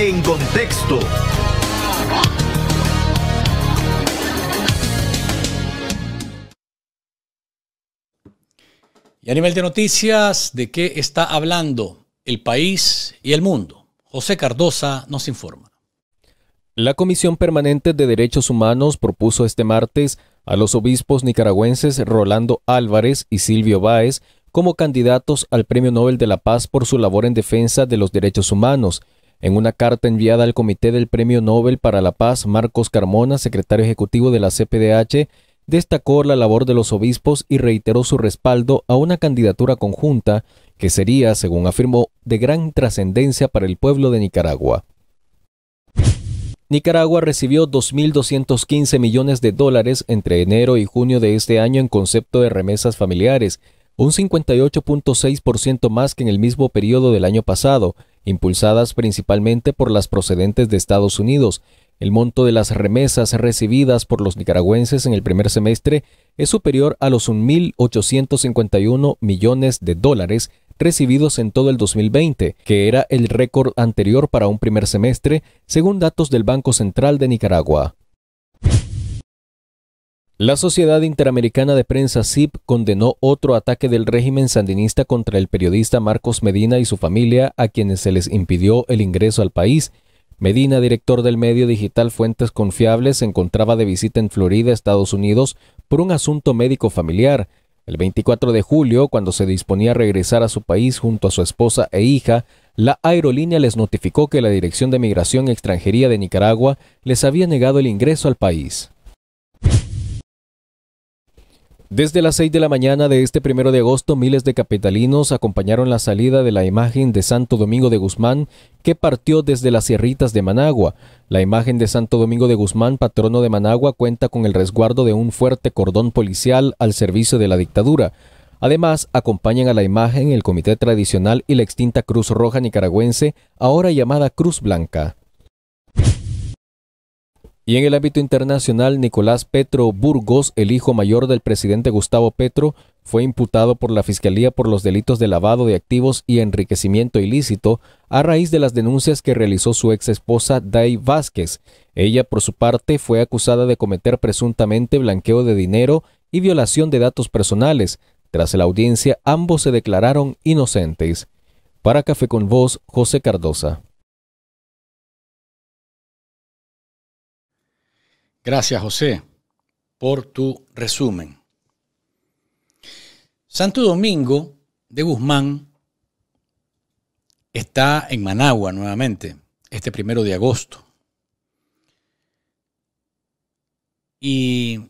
En contexto. Y a nivel de noticias, ¿de qué está hablando el país y el mundo? José Cardosa nos informa. La Comisión Permanente de Derechos Humanos propuso este martes a los obispos nicaragüenses Rolando Álvarez y Silvio Báez como candidatos al Premio Nobel de la Paz por su labor en defensa de los derechos humanos. En una carta enviada al Comité del Premio Nobel para la Paz, Marcos Carmona, secretario ejecutivo de la CPDH, destacó la labor de los obispos y reiteró su respaldo a una candidatura conjunta que sería, según afirmó, de gran trascendencia para el pueblo de Nicaragua. Nicaragua recibió 2.215 millones de dólares entre enero y junio de este año en concepto de remesas familiares, un 58.6% más que en el mismo periodo del año pasado, impulsadas principalmente por las procedentes de Estados Unidos. El monto de las remesas recibidas por los nicaragüenses en el primer semestre es superior a los 1.851 millones de dólares recibidos en todo el 2020, que era el récord anterior para un primer semestre, según datos del Banco Central de Nicaragua. La Sociedad Interamericana de Prensa SIP condenó otro ataque del régimen sandinista contra el periodista Marcos Medina y su familia, a quienes se les impidió el ingreso al país. Medina, director del medio digital Fuentes Confiables, se encontraba de visita en Florida, Estados Unidos, por un asunto médico familiar. El 24 de julio, cuando se disponía a regresar a su país junto a su esposa e hija, la aerolínea les notificó que la Dirección de Migración Extranjería de Nicaragua les había negado el ingreso al país. Desde las 6 de la mañana de este primero de agosto, miles de capitalinos acompañaron la salida de la imagen de Santo Domingo de Guzmán, que partió desde las sierritas de Managua. La imagen de Santo Domingo de Guzmán, patrono de Managua, cuenta con el resguardo de un fuerte cordón policial al servicio de la dictadura. Además, acompañan a la imagen el Comité Tradicional y la extinta Cruz Roja Nicaragüense, ahora llamada Cruz Blanca. Y en el ámbito internacional, Nicolás Petro Burgos, el hijo mayor del presidente Gustavo Petro, fue imputado por la Fiscalía por los delitos de lavado de activos y enriquecimiento ilícito a raíz de las denuncias que realizó su ex esposa Day Vázquez. Ella, por su parte, fue acusada de cometer presuntamente blanqueo de dinero y violación de datos personales. Tras la audiencia, ambos se declararon inocentes. Para Café con Voz, José Cardosa. Gracias, José, por tu resumen. Santo Domingo de Guzmán está en Managua nuevamente, este primero de agosto. Y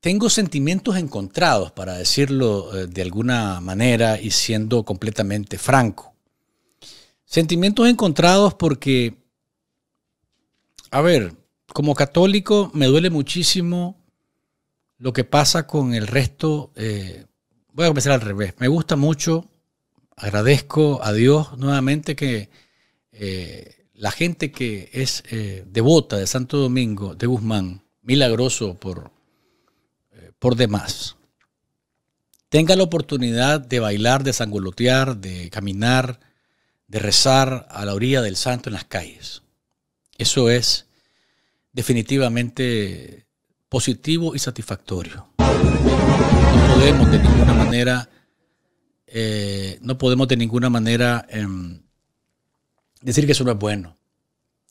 tengo sentimientos encontrados, para decirlo eh, de alguna manera y siendo completamente franco. Sentimientos encontrados porque, a ver, como católico me duele muchísimo lo que pasa con el resto. Eh, voy a empezar al revés. Me gusta mucho, agradezco a Dios nuevamente que eh, la gente que es eh, devota de Santo Domingo, de Guzmán, milagroso por, por demás, tenga la oportunidad de bailar, de sangolotear, de caminar, de rezar a la orilla del santo en las calles. Eso es definitivamente positivo y satisfactorio. No podemos de ninguna manera, eh, no podemos de ninguna manera em, decir que eso no es bueno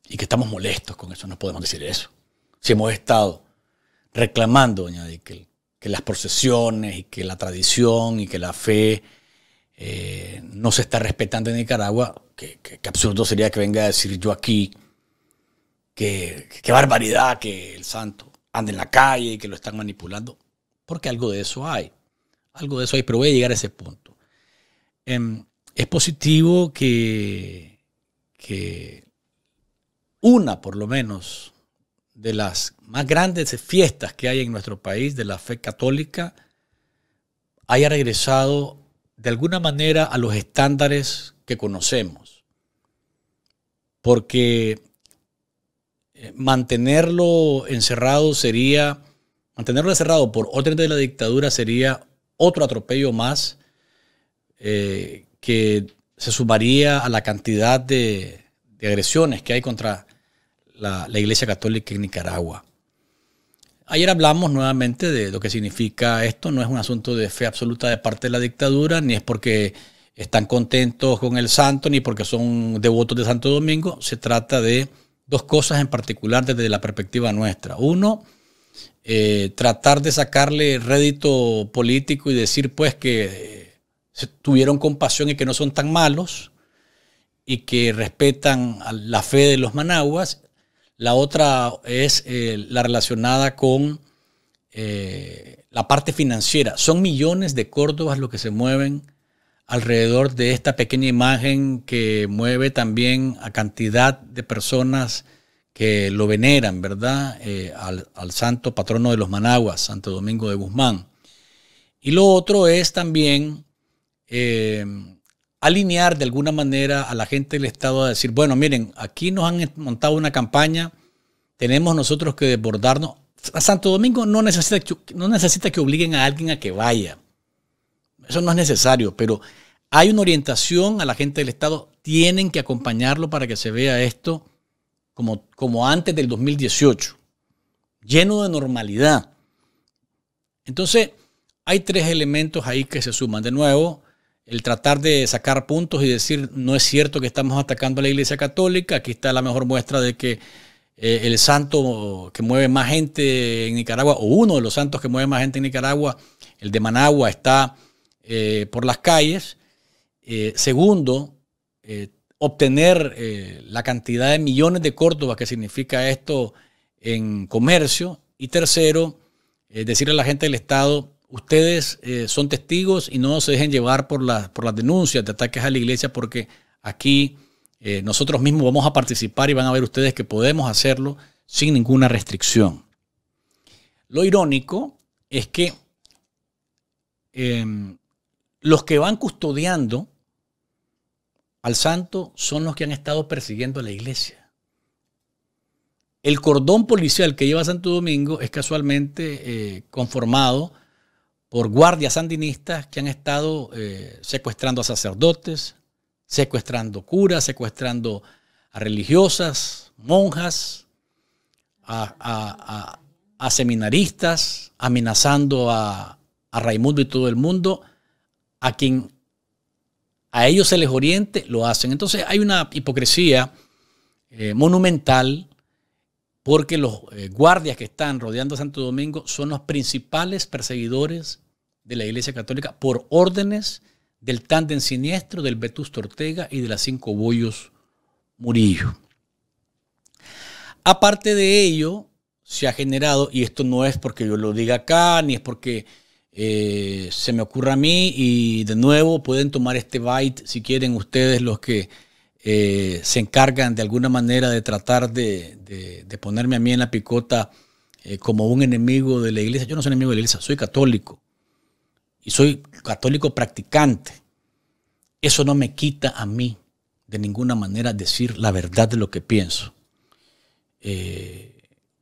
y que estamos molestos con eso. No podemos decir eso. Si hemos estado reclamando, doña que las procesiones y que la tradición y que la fe eh, no se está respetando en Nicaragua, qué absurdo sería que venga a decir yo aquí qué barbaridad que el santo anda en la calle y que lo están manipulando, porque algo de eso hay, algo de eso hay, pero voy a llegar a ese punto. Em, es positivo que, que una, por lo menos, de las más grandes fiestas que hay en nuestro país de la fe católica haya regresado de alguna manera a los estándares que conocemos. Porque eh, mantenerlo encerrado sería, mantenerlo encerrado por orden de la dictadura sería otro atropello más eh, que se sumaría a la cantidad de, agresiones que hay contra la, Iglesia Católica en Nicaragua. Ayer hablamos nuevamente de lo que significa esto, no es un asunto de fe absoluta de parte de la dictadura, ni es porque están contentos con el santo, ni porque son devotos de Santo Domingo, se trata de dos cosas en particular desde la perspectiva nuestra. Uno, eh, tratar de sacarle rédito político y decir pues que eh, tuvieron compasión y que no son tan malos y que respetan la fe de los managuas. La otra es eh, la relacionada con la parte financiera. Son millones de córdobas los que se mueven alrededor de esta pequeña imagen que mueve también a cantidad de personas que lo veneran, ¿verdad? Eh, al, santo patrono de los Managuas, Santo Domingo de Guzmán. Y lo otro es también eh, alinear de alguna manera a la gente del Estado a decir, bueno, miren, aquí nos han montado una campaña, tenemos nosotros que desbordarnos. A Santo Domingo no necesita, no necesita que obliguen a alguien a que vaya eso no es necesario, pero hay una orientación a la gente del Estado, tienen que acompañarlo para que se vea esto como, como antes del 2018, lleno de normalidad. Entonces, hay tres elementos ahí que se suman. De nuevo, el tratar de sacar puntos y decir, no es cierto que estamos atacando a la Iglesia Católica, aquí está la mejor muestra de que eh, el santo que mueve más gente en Nicaragua, o uno de los santos que mueve más gente en Nicaragua, el de Managua, está eh, por las calles. Eh, segundo, eh, obtener la cantidad de millones de Córdoba que significa esto en comercio. Y tercero, decirle a la gente del Estado, ustedes son testigos y no se dejen llevar por, por las denuncias de ataques a la iglesia porque aquí nosotros mismos vamos a participar y van a ver ustedes que podemos hacerlo sin ninguna restricción. Lo irónico es que em, los que van custodiando al santo son los que han estado persiguiendo a la iglesia. El cordón policial que lleva Santo Domingo es casualmente eh, conformado por guardias sandinistas que han estado eh, secuestrando a sacerdotes, secuestrando curas, secuestrando a religiosas, monjas, a, seminaristas, amenazando a, a Raimundo y todo el mundo a quien a ellos se les oriente, lo hacen. Entonces hay una hipocresía eh, monumental porque los eh, guardias que están rodeando Santo Domingo son los principales perseguidores de la Iglesia Católica por órdenes del tándem siniestro del Vetusto Ortega y de las cinco bollos Murillo. Aparte de ello, se ha generado, y esto no es porque yo lo diga acá, ni es porque eh, se me ocurre a mí y de nuevo pueden tomar este byte si quieren ustedes los que eh, se encargan de alguna manera de tratar de, ponerme a mí en la picota eh, como un enemigo de la iglesia. Yo no soy enemigo de la iglesia, soy católico y soy católico practicante. Eso no me quita a mí de ninguna manera decir la verdad de lo que pienso.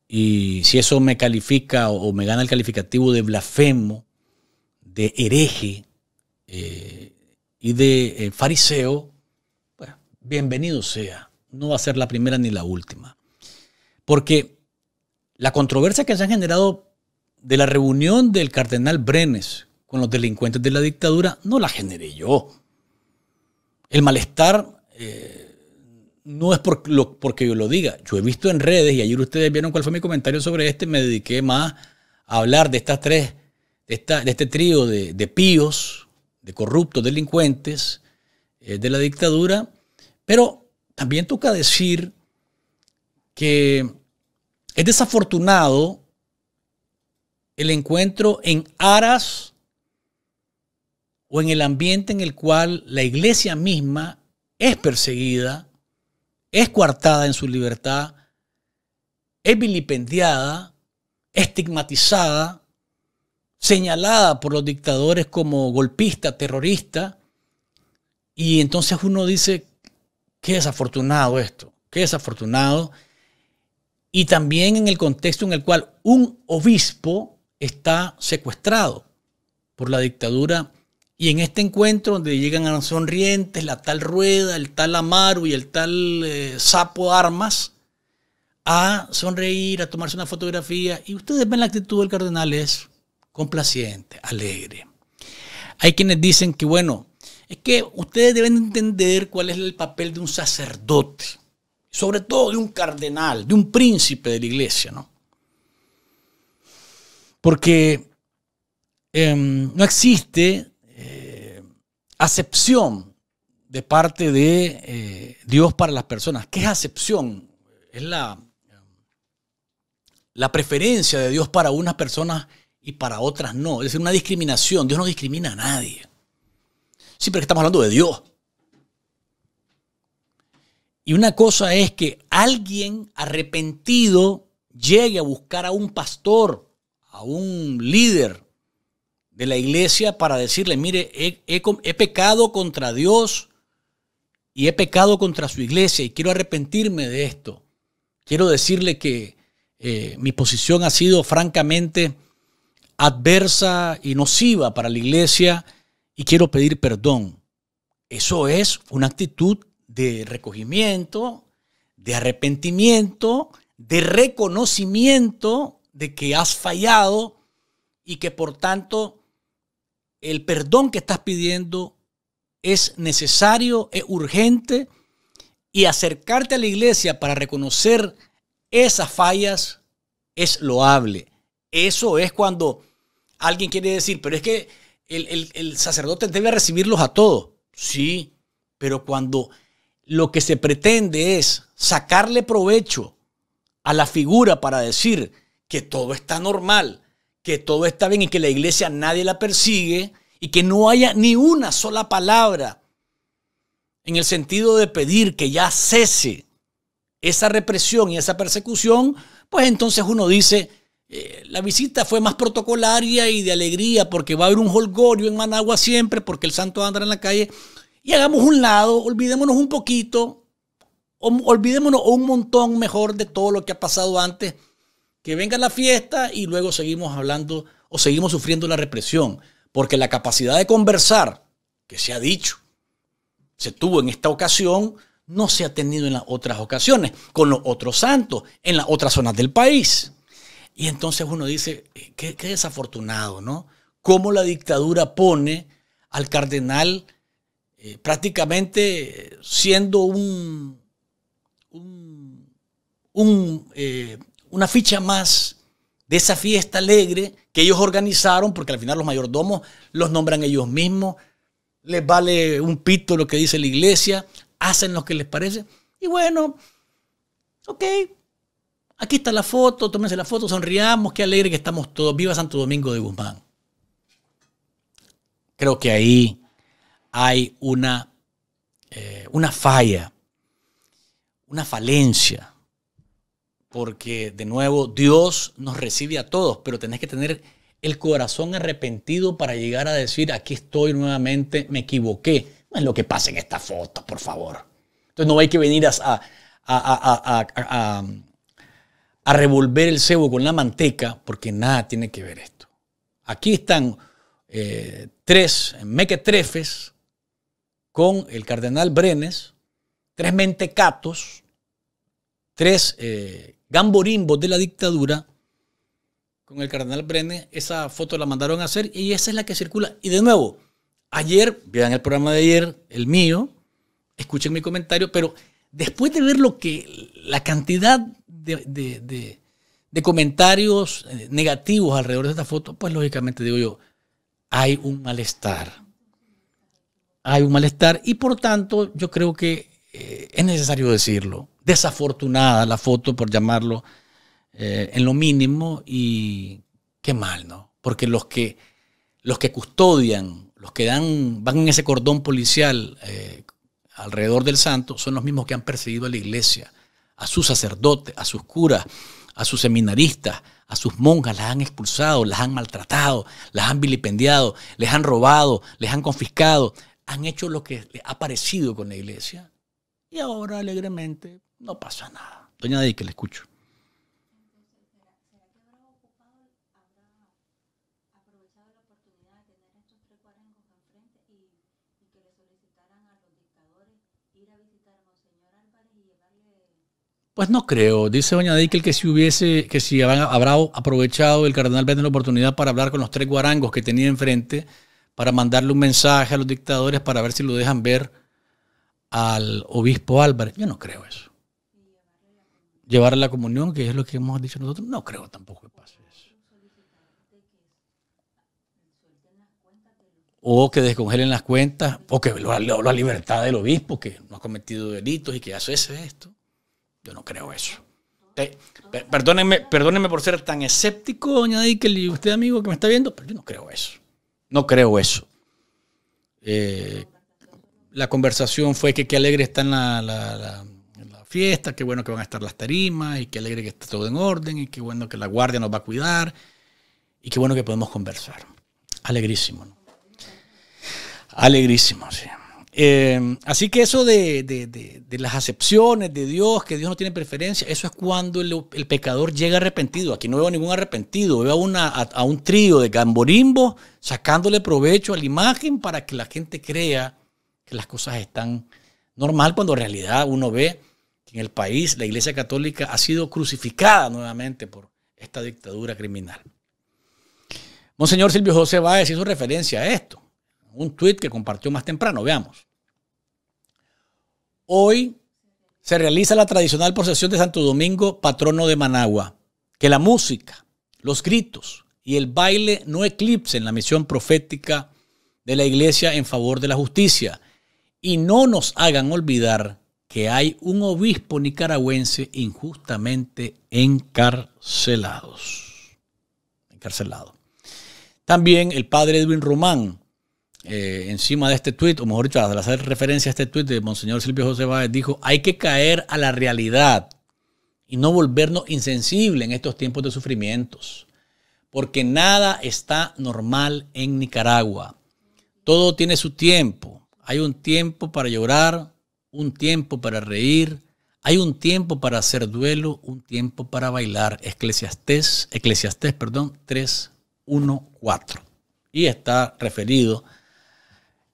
y si eso me califica o, me gana el calificativo de blasfemo, de hereje eh, y de eh, fariseo, bienvenido sea. No va a ser la primera ni la última. Porque la controversia que se ha generado de la reunión del cardenal Brenes con los delincuentes de la dictadura no la generé yo. El malestar eh, no es lo, porque yo lo diga. Yo he visto en redes, y ayer ustedes vieron cuál fue mi comentario sobre este, me dediqué más a hablar de estas tres de, este trío de, píos, de corruptos, delincuentes eh, de la dictadura, pero también toca decir que es desafortunado el encuentro en aras o en el ambiente en el cual la iglesia misma es perseguida, es coartada en su libertad, es vilipendiada, estigmatizada señalada por los dictadores como golpista, terrorista, y entonces uno dice, qué desafortunado esto, qué desafortunado. Y también en el contexto en el cual un obispo está secuestrado por la dictadura. Y en este encuentro donde llegan a sonrientes la tal Rueda, el tal Amaru y el tal eh, Sapo Armas a sonreír, a tomarse una fotografía. Y ustedes ven la actitud del cardenal es complaciente, alegre. Hay quienes dicen que, bueno, es que ustedes deben entender cuál es el papel de un sacerdote, sobre todo de un cardenal, de un príncipe de la iglesia, ¿no? Porque em, no existe eh, acepción de parte de eh, Dios para las personas. ¿Qué es acepción? Es la, em, la preferencia de Dios para unas personas y para otras no. Es decir, una discriminación. Dios no discrimina a nadie. Siempre que estamos hablando de Dios. Y una cosa es que alguien arrepentido llegue a buscar a un pastor, a un líder de la iglesia para decirle, mire, he, he, pecado contra Dios y he pecado contra su iglesia y quiero arrepentirme de esto. Quiero decirle que eh, mi posición ha sido francamente adversa y nociva para la iglesia y quiero pedir perdón. Eso es una actitud de recogimiento, de arrepentimiento, de reconocimiento de que has fallado y que por tanto el perdón que estás pidiendo es necesario, es urgente y acercarte a la iglesia para reconocer esas fallas es loable. Eso es cuando alguien quiere decir, pero es que el, sacerdote debe recibirlos a todos. Sí, pero cuando lo que se pretende es sacarle provecho a la figura para decir que todo está normal, que todo está bien y que la iglesia nadie la persigue y que no haya ni una sola palabra en el sentido de pedir que ya cese esa represión y esa persecución, pues entonces uno dice, eh, la visita fue más protocolaria y de alegría porque va a haber un holgorio en Managua siempre porque el santo anda en la calle. Y hagamos un lado, olvidémonos un poquito, olvidémonos un montón mejor de todo lo que ha pasado antes. Que venga la fiesta y luego seguimos hablando o seguimos sufriendo la represión. Porque la capacidad de conversar, que se ha dicho, se tuvo en esta ocasión, no se ha tenido en las otras ocasiones, con los otros santos, en las otras zonas del país. Y entonces uno dice, eh, qué, desafortunado, ¿no? Cómo la dictadura pone al cardenal eh, prácticamente siendo un, eh, una ficha más de esa fiesta alegre que ellos organizaron, porque al final los mayordomos los nombran ellos mismos, les vale un pito lo que dice la iglesia, hacen lo que les parece, y bueno, ok, Aquí está la foto, tómense la foto, sonriamos, qué alegre que estamos todos. Viva Santo Domingo de Guzmán. Creo que ahí hay una, eh, una falla, una falencia, porque de nuevo Dios nos recibe a todos, pero tenés que tener el corazón arrepentido para llegar a decir, aquí estoy nuevamente, me equivoqué. No es lo que pasa en esta foto, por favor. Entonces no hay que venir a a revolver el cebo con la manteca, porque nada tiene que ver esto. Aquí están eh, tres mequetrefes con el cardenal Brenes, tres mentecatos, tres eh, gamborimbos de la dictadura con el cardenal Brenes. Esa foto la mandaron a hacer y esa es la que circula. Y de nuevo, ayer, vean el programa de ayer, el mío, escuchen mi comentario, pero después de ver lo que la cantidad de, comentarios eh, negativos alrededor de esta foto, pues lógicamente digo yo, hay un malestar. Hay un malestar y por tanto yo creo que eh, es necesario decirlo. Desafortunada la foto, por llamarlo eh, en lo mínimo, y qué mal, ¿no? Porque los que, los que custodian, los que dan, van en ese cordón policial alrededor del santo, son los mismos que han perseguido a la iglesia, a sus sacerdotes, a sus curas, a sus seminaristas, a sus monjas, las han expulsado, las han maltratado, las han vilipendiado, les han robado, les han confiscado, han hecho lo que les ha parecido con la iglesia. Y ahora alegremente no pasa nada. Doña nadie que le escucho. Pues no creo. Dice Doña Dickel que si hubiese, que si habrá aprovechado el cardenal Vélez la oportunidad para hablar con los tres guarangos que tenía enfrente, para mandarle un mensaje a los dictadores para ver si lo dejan ver al obispo Álvarez. Yo no creo eso. Llevar a la comunión, que es lo que hemos dicho nosotros, no creo tampoco que pase eso. O que descongelen las cuentas, o que le la libertad del obispo, que no ha cometido delitos y que hace eso, esto. Yo no creo eso. perdónenme, por ser tan escéptico, doña Dickel, y usted, amigo, que me está viendo, pero yo no creo eso. No creo eso. Eh, la conversación fue que qué alegre está en la, fiesta, qué bueno que van a estar las tarimas, y qué alegre que está todo en orden, y qué bueno que la guardia nos va a cuidar, y qué bueno que podemos conversar. Alegrísimo, Alegrísimo, sí. Eh, así que eso de, las acepciones de Dios, que Dios no tiene preferencia, eso es cuando el, pecador llega arrepentido. Aquí no veo ningún arrepentido, veo una, a, un trío de gamborimbo sacándole provecho a la imagen para que la gente crea que las cosas están normal, cuando en realidad uno ve que en el país la Iglesia Católica ha sido crucificada nuevamente por esta dictadura criminal. Monseñor Silvio José Báez hizo referencia a esto un tuit que compartió más temprano. Veamos. Hoy se realiza la tradicional procesión de Santo Domingo, patrono de Managua. Que la música, los gritos y el baile no eclipsen la misión profética de la Iglesia en favor de la justicia y no nos hagan olvidar que hay un obispo nicaragüense injustamente encarcelados. Encarcelado. También el padre Edwin Román eh, encima de este tuit, o mejor dicho, al hacer referencia a este tuit de Monseñor Silvio José Báez, dijo, hay que caer a la realidad y no volvernos insensibles en estos tiempos de sufrimientos, porque nada está normal en Nicaragua. Todo tiene su tiempo. Hay un tiempo para llorar, un tiempo para reír, hay un tiempo para hacer duelo, un tiempo para bailar. Eclesiastés, Eclesiastés, perdón, 3, 1, 4. Y está referido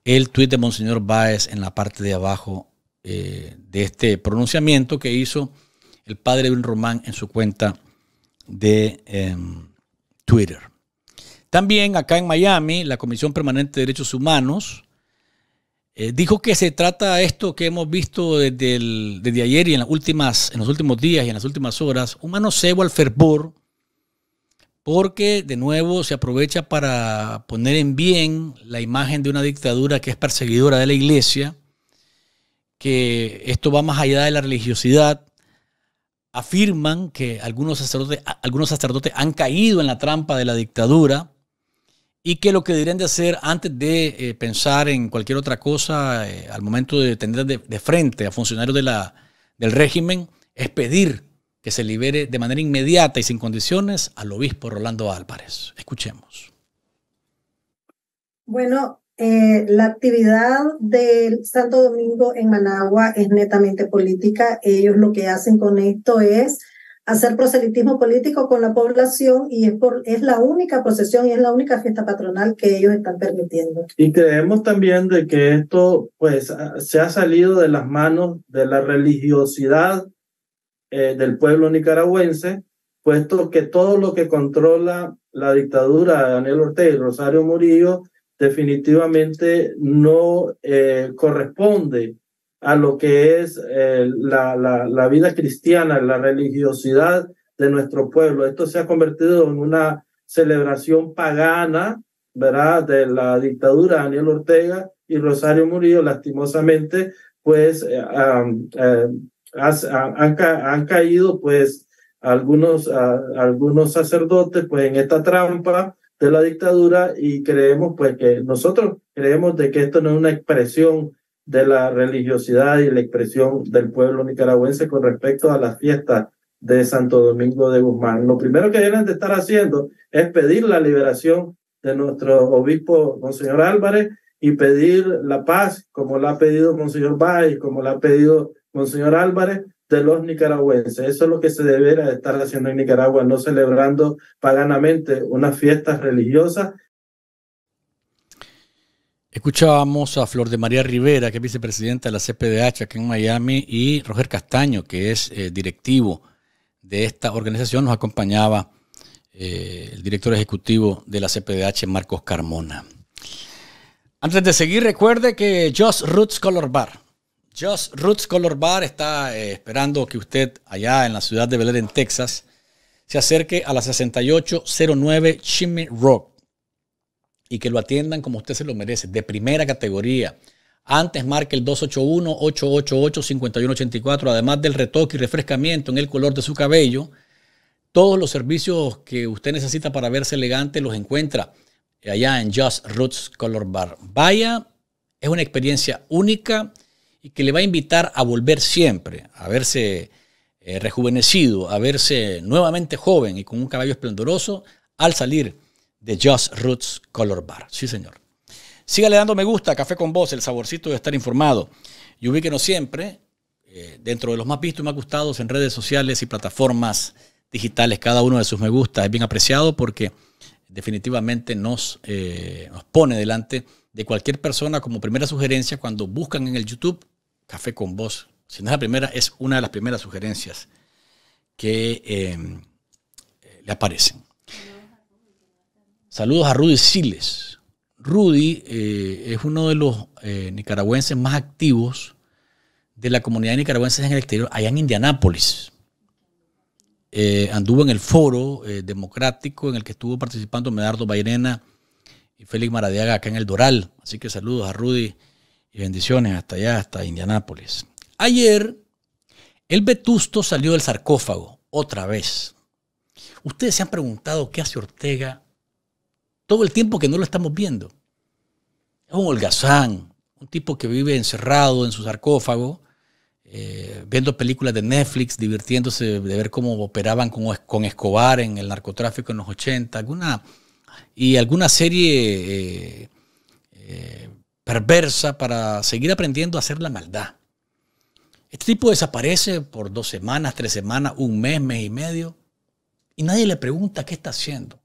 el tuit de Monseñor Báez en la parte de abajo eh, de este pronunciamiento que hizo el padre un Román en su cuenta de em, Twitter. También acá en Miami, la Comisión Permanente de Derechos Humanos eh, dijo que se trata esto que hemos visto desde, ayer y en, las últimas, en los últimos días y en las últimas horas, un cebo al fervor porque de nuevo se aprovecha para poner en bien la imagen de una dictadura que es perseguidora de la iglesia, que esto va más allá de la religiosidad. Afirman que algunos sacerdotes, algunos sacerdotes han caído en la trampa de la dictadura y que lo que deberían de hacer antes de eh, pensar en cualquier otra cosa, eh, al momento de tener de, frente a funcionarios del régimen, es pedir que se libere de manera inmediata y sin condiciones al obispo Rolando Álvarez. Escuchemos. Bueno, eh, la actividad del Santo Domingo en Managua es netamente política. Ellos lo que hacen con esto es hacer proselitismo político con la población y es, por, es la única procesión y es la única fiesta patronal que ellos están permitiendo. Y creemos también de que esto pues se ha salido de las manos de la religiosidad eh, del pueblo nicaragüense, puesto que todo lo que controla la dictadura de Daniel Ortega y Rosario Murillo definitivamente no eh, corresponde a lo que es eh, la, la, vida cristiana, la religiosidad de nuestro pueblo. Esto se ha convertido en una celebración pagana, ¿verdad?, de la dictadura de Daniel Ortega y Rosario Murillo, lastimosamente, pues han, caído pues algunos, algunos sacerdotes pues en esta trampa de la dictadura y creemos pues que nosotros creemos de que esto no es una expresión de la religiosidad y la expresión del pueblo nicaragüense con respecto a las fiestas de Santo Domingo de Guzmán. Lo primero que deben de estar haciendo es pedir la liberación de nuestro obispo, Monseñor Álvarez, y pedir la paz, como la ha pedido Monseñor Bay, como la ha pedido señor Álvarez, de los nicaragüenses. Eso es lo que se debería estar haciendo en Nicaragua, no celebrando paganamente unas fiestas religiosas. Escuchábamos a Flor de María Rivera, que es vicepresidenta de la CPDH aquí en Miami, y Roger Castaño, que es eh, directivo de esta organización, nos acompañaba eh, el director ejecutivo de la CPDH, Marcos Carmona. Antes de seguir, recuerde que Just Roots Color Bar, Just Roots Color Bar está eh, esperando que usted allá en la ciudad de Bel en Texas, se acerque a la 6809 Chimney Rock y que lo atiendan como usted se lo merece, de primera categoría. Antes marque el 281-888-5184, además del retoque y refrescamiento en el color de su cabello. Todos los servicios que usted necesita para verse elegante los encuentra allá en Just Roots Color Bar. Vaya, es una experiencia única y que le va a invitar a volver siempre, a verse eh, rejuvenecido, a verse nuevamente joven y con un cabello esplendoroso al salir de Just Roots Color Bar. Sí, señor. Sígale dando me gusta Café con Vos, el saborcito de estar informado. Y ubíquenos siempre eh, dentro de los más vistos y más gustados en redes sociales y plataformas digitales. Cada uno de sus me gusta es bien apreciado porque definitivamente nos, eh, nos pone delante de cualquier persona como primera sugerencia cuando buscan en el YouTube Café con Vos. Si no es la primera, es una de las primeras sugerencias que em, le aparecen. Saludos a Rudy Siles. Rudy eh, es uno de los eh, nicaragüenses más activos de la comunidad nicaragüense en el exterior, allá en Indianápolis. Eh, anduvo en el foro democrático en el que estuvo participando Medardo Bairena y Félix Maradiaga acá en el Doral. Así que saludos a Rudy y bendiciones hasta allá, hasta Indianápolis. Ayer, el vetusto salió del sarcófago, otra vez. Ustedes se han preguntado qué hace Ortega todo el tiempo que no lo estamos viendo. Es un holgazán, un tipo que vive encerrado en su sarcófago, eh, viendo películas de Netflix, divirtiéndose de ver cómo operaban con, con Escobar en el narcotráfico en los 80, alguna, y alguna serie eh, eh, perversa para seguir aprendiendo a hacer la maldad. Este tipo desaparece por dos semanas, tres semanas, un mes, mes y medio, y nadie le pregunta qué está haciendo.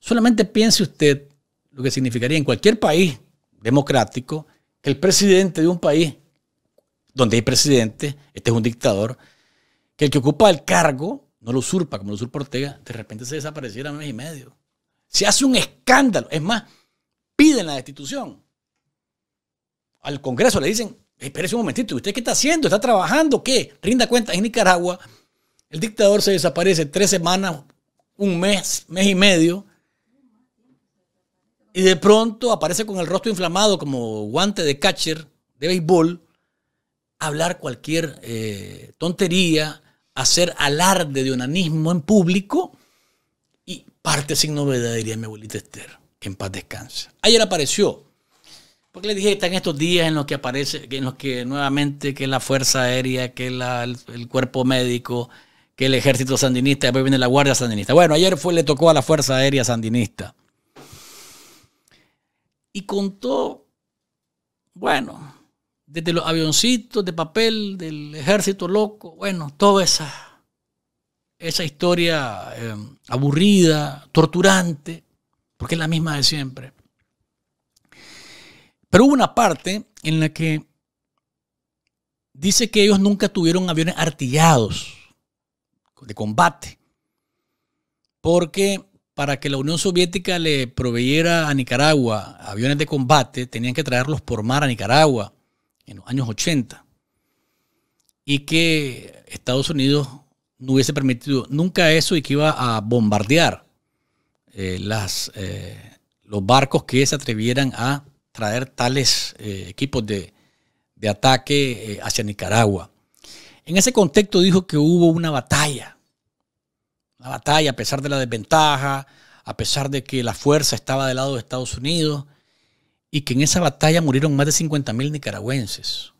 Solamente piense usted lo que significaría en cualquier país democrático que el presidente de un país donde hay presidente, este es un dictador, que el que ocupa el cargo no lo usurpa como lo usurpa Ortega, de repente se desapareciera mes y medio. Se hace un escándalo. Es más, piden la destitución al Congreso le dicen, espérese un momentito, ¿usted qué está haciendo? ¿Está trabajando? ¿Qué? Rinda cuenta, en Nicaragua el dictador se desaparece tres semanas, un mes, mes y medio, y de pronto aparece con el rostro inflamado como guante de catcher de béisbol, hablar cualquier eh, tontería, hacer alarde de onanismo en público y parte sin novedad, diría mi abuelita Esther, que en paz descanse. Ayer apareció porque le dije en están estos días en los que aparece, en los que nuevamente que la Fuerza Aérea, que el, cuerpo médico, que el ejército sandinista, después viene la Guardia Sandinista. Bueno, ayer fue, le tocó a la Fuerza Aérea Sandinista. Y contó, bueno, desde los avioncitos de papel del ejército loco, bueno, toda esa, esa historia eh, aburrida, torturante, porque es la misma de siempre. Pero hubo una parte en la que dice que ellos nunca tuvieron aviones artillados de combate, porque para que la Unión Soviética le proveyera a Nicaragua aviones de combate, tenían que traerlos por mar a Nicaragua en los años 80, y que Estados Unidos no hubiese permitido nunca eso y que iba a bombardear eh, las, eh, los barcos que se atrevieran a traer tales eh, equipos de, ataque eh, hacia Nicaragua. En ese contexto dijo que hubo una batalla, una batalla a pesar de la desventaja, a pesar de que la fuerza estaba del lado de Estados Unidos y que en esa batalla murieron más de 50.000 mil nicaragüenses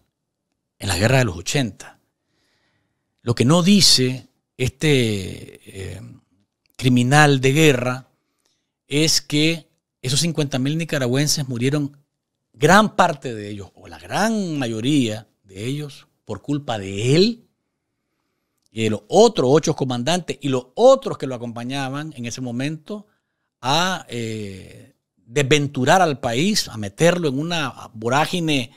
en la guerra de los 80. Lo que no dice este eh, criminal de guerra es que esos 50.000 mil nicaragüenses murieron gran parte de ellos, o la gran mayoría de ellos, por culpa de él y de los otros ocho comandantes y los otros que lo acompañaban en ese momento a eh, desventurar al país, a meterlo en una vorágine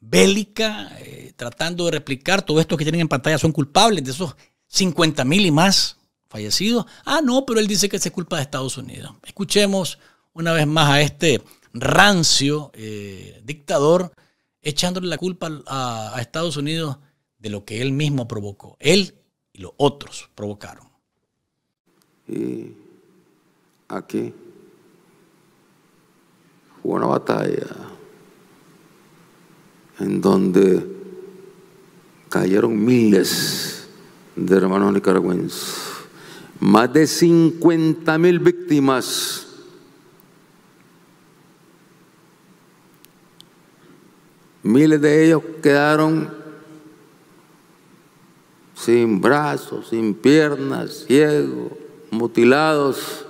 bélica, eh, tratando de replicar todo esto que tienen en pantalla, son culpables de esos 50 mil y más fallecidos. Ah, no, pero él dice que es culpa de Estados Unidos. Escuchemos una vez más a este rancio, eh, dictador, echándole la culpa a, Estados Unidos de lo que él mismo provocó. Él y los otros provocaron. Y aquí hubo una batalla en donde cayeron miles de hermanos nicaragüenses, más de 50 mil víctimas Miles de ellos quedaron sin brazos, sin piernas, ciegos, mutilados.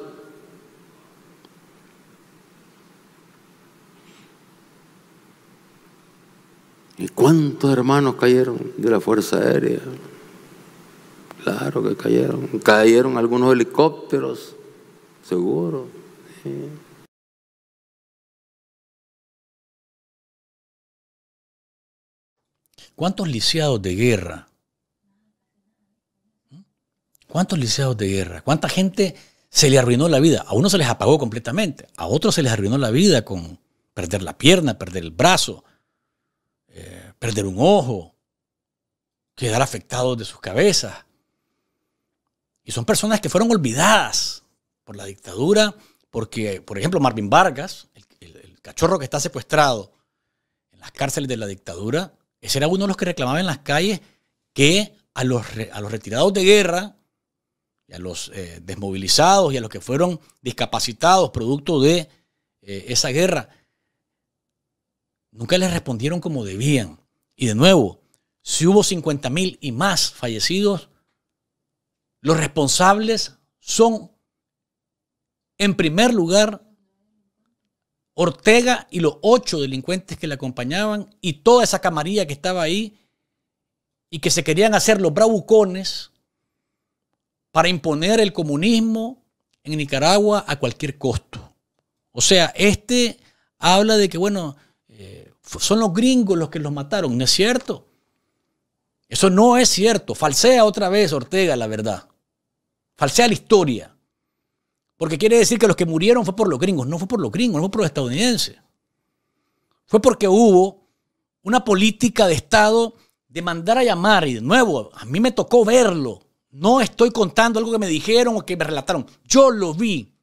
¿Y cuántos hermanos cayeron de la Fuerza Aérea? Claro que cayeron. Cayeron algunos helicópteros, seguro. Sí. ¿Cuántos lisiados de guerra? ¿Cuántos lisiados de guerra? ¿Cuánta gente se le arruinó la vida? A uno se les apagó completamente, a otros se les arruinó la vida con perder la pierna, perder el brazo, eh, perder un ojo, quedar afectados de sus cabezas. Y son personas que fueron olvidadas por la dictadura, porque, por ejemplo, Marvin Vargas, el cachorro que está secuestrado en las cárceles de la dictadura, ese era uno de los que reclamaba en las calles que a los, a los retirados de guerra, a los eh, desmovilizados y a los que fueron discapacitados producto de eh, esa guerra, nunca les respondieron como debían. Y de nuevo, si hubo 50 mil y más fallecidos, los responsables son, en primer lugar, Ortega y los ocho delincuentes que le acompañaban y toda esa camarilla que estaba ahí y que se querían hacer los bravucones para imponer el comunismo en Nicaragua a cualquier costo. O sea, este habla de que, bueno, eh, son los gringos los que los mataron. No es cierto. Eso no es cierto. Falsea otra vez Ortega la verdad. Falsea la historia. Porque quiere decir que los que murieron fue por los gringos, no fue por los gringos, no fue por los estadounidenses. Fue porque hubo una política de Estado de mandar a llamar y de nuevo, a mí me tocó verlo. No estoy contando algo que me dijeron o que me relataron. Yo lo vi.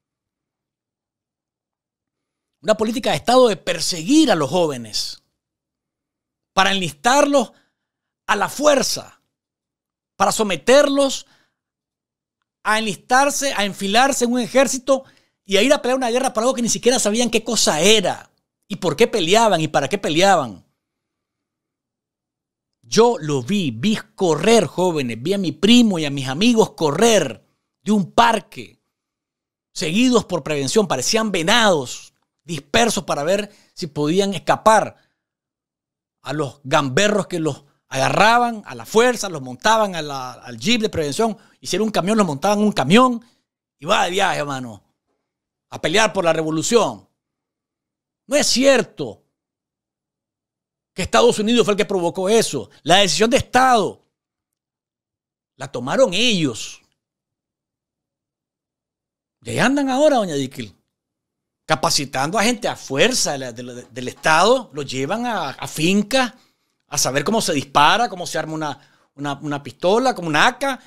Una política de Estado de perseguir a los jóvenes para enlistarlos a la fuerza, para someterlos a enlistarse, a enfilarse en un ejército y a ir a pelear una guerra para algo que ni siquiera sabían qué cosa era y por qué peleaban y para qué peleaban. Yo lo vi, vi correr jóvenes, vi a mi primo y a mis amigos correr de un parque, seguidos por prevención, parecían venados, dispersos para ver si podían escapar a los gamberros que los agarraban a la fuerza, los montaban al jeep de prevención, hicieron un camión, los montaban en un camión y va de viaje, hermano, a pelear por la revolución. No es cierto que Estados Unidos fue el que provocó eso. La decisión de Estado la tomaron ellos. Y ahí andan ahora, doña Dickel, capacitando a gente a fuerza del Estado, los llevan a, a fincas a saber cómo se dispara, cómo se arma una, pistola, como una AK,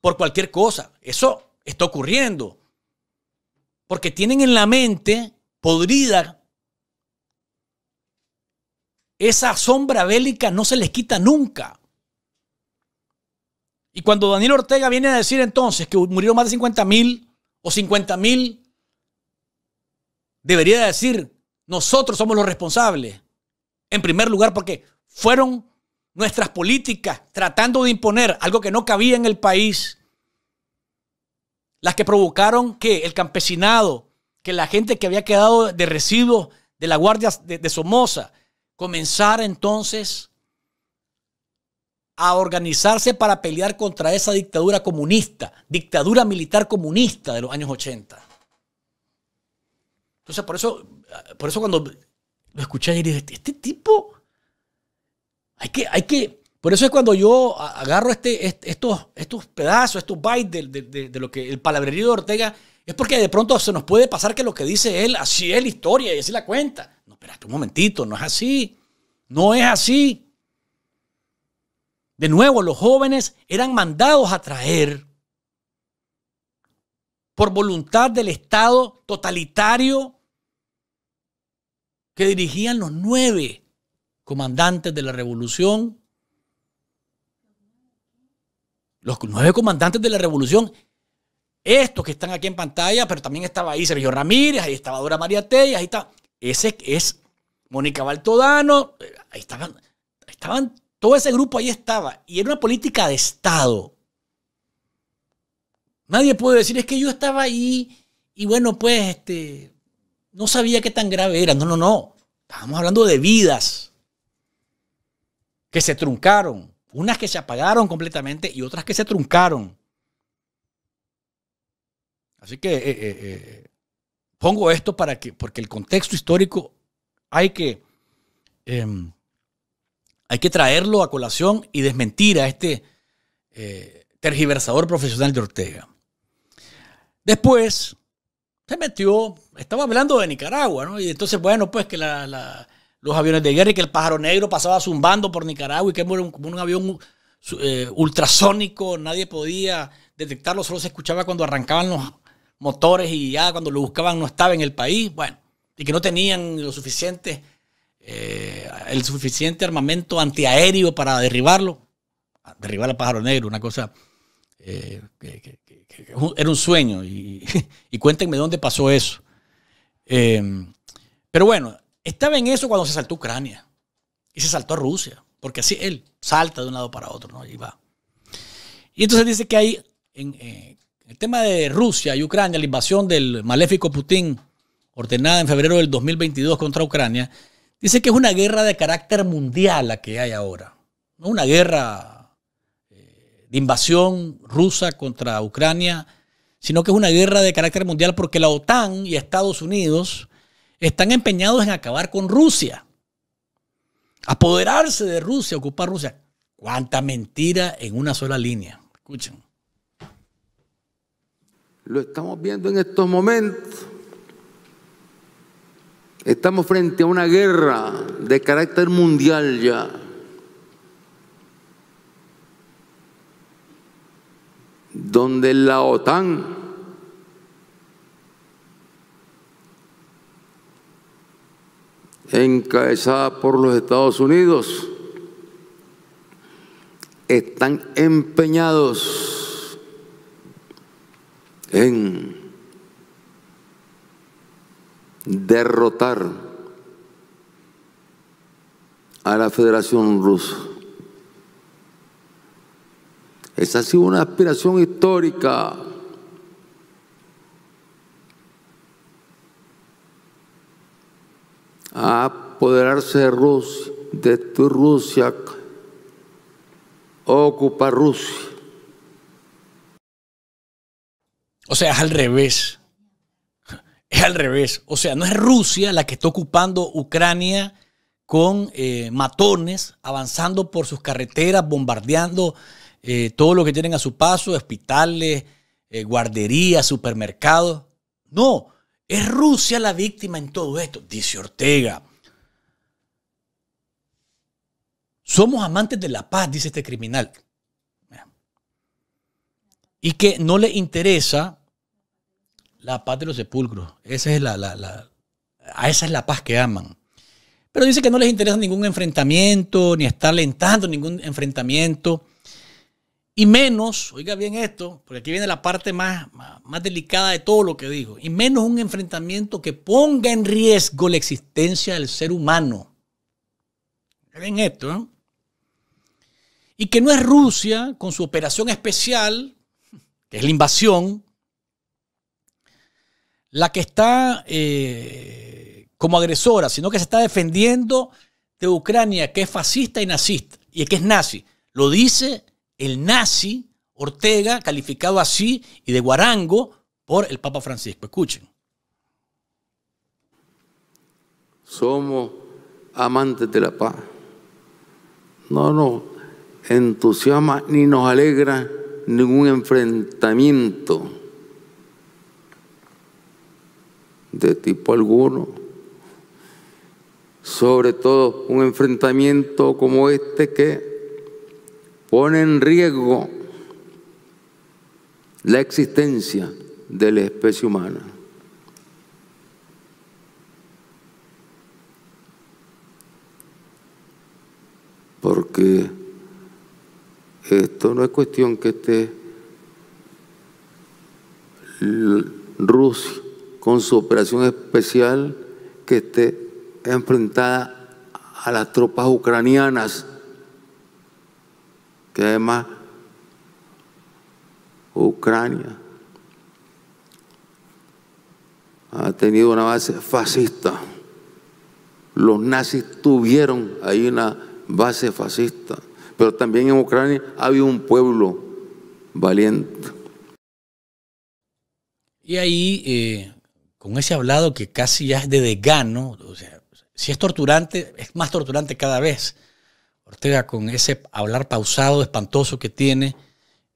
por cualquier cosa. Eso está ocurriendo. Porque tienen en la mente podrida esa sombra bélica, no se les quita nunca. Y cuando Daniel Ortega viene a decir entonces que murieron más de 50 mil o 50 mil, debería decir, nosotros somos los responsables. En primer lugar, porque fueron nuestras políticas tratando de imponer algo que no cabía en el país, las que provocaron que el campesinado, que la gente que había quedado de residuos de la Guardia de, Somoza, comenzara entonces a organizarse para pelear contra esa dictadura comunista, dictadura militar comunista de los años 80. Entonces, por eso, por eso cuando lo escuché este tipo hay que, hay que, por eso es cuando yo agarro este, estos, estos pedazos, estos bytes de, lo que el palabrerío de Ortega, es porque de pronto se nos puede pasar que lo que dice él, así es la historia y así la cuenta. No, espérate un momentito, no es así. No es así. De nuevo, los jóvenes eran mandados a traer por voluntad del Estado totalitario que dirigían los nueve comandantes de la revolución. Los nueve comandantes de la revolución. Estos que están aquí en pantalla, pero también estaba ahí Sergio Ramírez, ahí estaba Dora María Tella ahí está. Ese es Mónica Baltodano, ahí estaban, estaban, todo ese grupo ahí estaba. Y era una política de Estado. Nadie puede decir, es que yo estaba ahí y bueno, pues este, no sabía qué tan grave era. No, no, no. Estábamos hablando de vidas que se truncaron, unas que se apagaron completamente y otras que se truncaron. Así que eh, eh, eh, pongo esto para que, porque el contexto histórico hay que, em, hay que traerlo a colación y desmentir a este tergiversador profesional de Ortega. Después se metió, estaba hablando de Nicaragua, ¿no? Y entonces, bueno, pues que la los aviones de guerra y que el pájaro negro pasaba zumbando por Nicaragua y que era como un avión eh, ultrasónico, nadie podía detectarlo, solo se escuchaba cuando arrancaban los motores y ya cuando lo buscaban no estaba en el país, bueno, y que no tenían lo suficiente, eh, el suficiente armamento antiaéreo para derribarlo, derribar al pájaro negro, una cosa eh, que, era un sueño y, y cuéntenme dónde pasó eso. pero bueno, estaba en eso cuando se saltó Ucrania y se saltó a Rusia, porque así él salta de un lado para otro, ¿no? Y va. Y entonces dice que hay, eh, en el tema de Rusia y Ucrania, la invasión del maléfico Putin ordenada en febrero del 2022 contra Ucrania, dice que es una guerra de carácter mundial la que hay ahora, no una guerra eh, de invasión rusa contra Ucrania, sino que es una guerra de carácter mundial porque la OTAN y Estados Unidos están empeñados en acabar con Rusia, apoderarse de Rusia, ocupar Rusia. Cuánta mentira en una sola línea. Escuchen. Lo estamos viendo en estos momentos. Estamos frente a una guerra de carácter mundial ya. Donde la OTAN encabezada por los Estados Unidos, están empeñados en derrotar a la Federación Rusa. Esa ha sido una aspiración histórica a apoderarse de Rusia, de tu Rusia, ocupa Rusia. O sea, es al revés. Es al revés. O sea, no es Rusia la que está ocupando Ucrania con eh, matones, avanzando por sus carreteras, bombardeando eh, todo lo que tienen a su paso, hospitales, eh, guarderías, supermercados. No, es Rusia la víctima en todo esto, dice Ortega. Somos amantes de la paz, dice este criminal. Y que no le interesa la paz de los sepulcros. Esa es la, a esa es la paz que aman. Pero dice que no les interesa ningún enfrentamiento, ni está alentando ningún enfrentamiento. Y menos, oiga bien esto, porque aquí viene la parte más, más, delicada de todo lo que digo y menos un enfrentamiento que ponga en riesgo la existencia del ser humano. Oiga esto, ¿eh? Y que no es Rusia con su operación especial, que es la invasión, la que está eh, como agresora, sino que se está defendiendo de Ucrania, que es fascista y nazista, y que es nazi. Lo dice el nazi Ortega, calificado así, y de guarango por el Papa Francisco. Escuchen. Somos amantes de la paz. No nos entusiasma ni nos alegra ningún enfrentamiento de tipo alguno. Sobre todo un enfrentamiento como este que pone en riesgo la existencia de la especie humana. Porque esto no es cuestión que esté Rusia con su operación especial que esté enfrentada a las tropas ucranianas que además? Ucrania ha tenido una base fascista. Los nazis tuvieron ahí una base fascista, pero también en Ucrania había un pueblo valiente. Y ahí, eh, con ese hablado que casi ya es de gano o sea, si es torturante, es más torturante cada vez. Ortega con ese hablar pausado, espantoso que tiene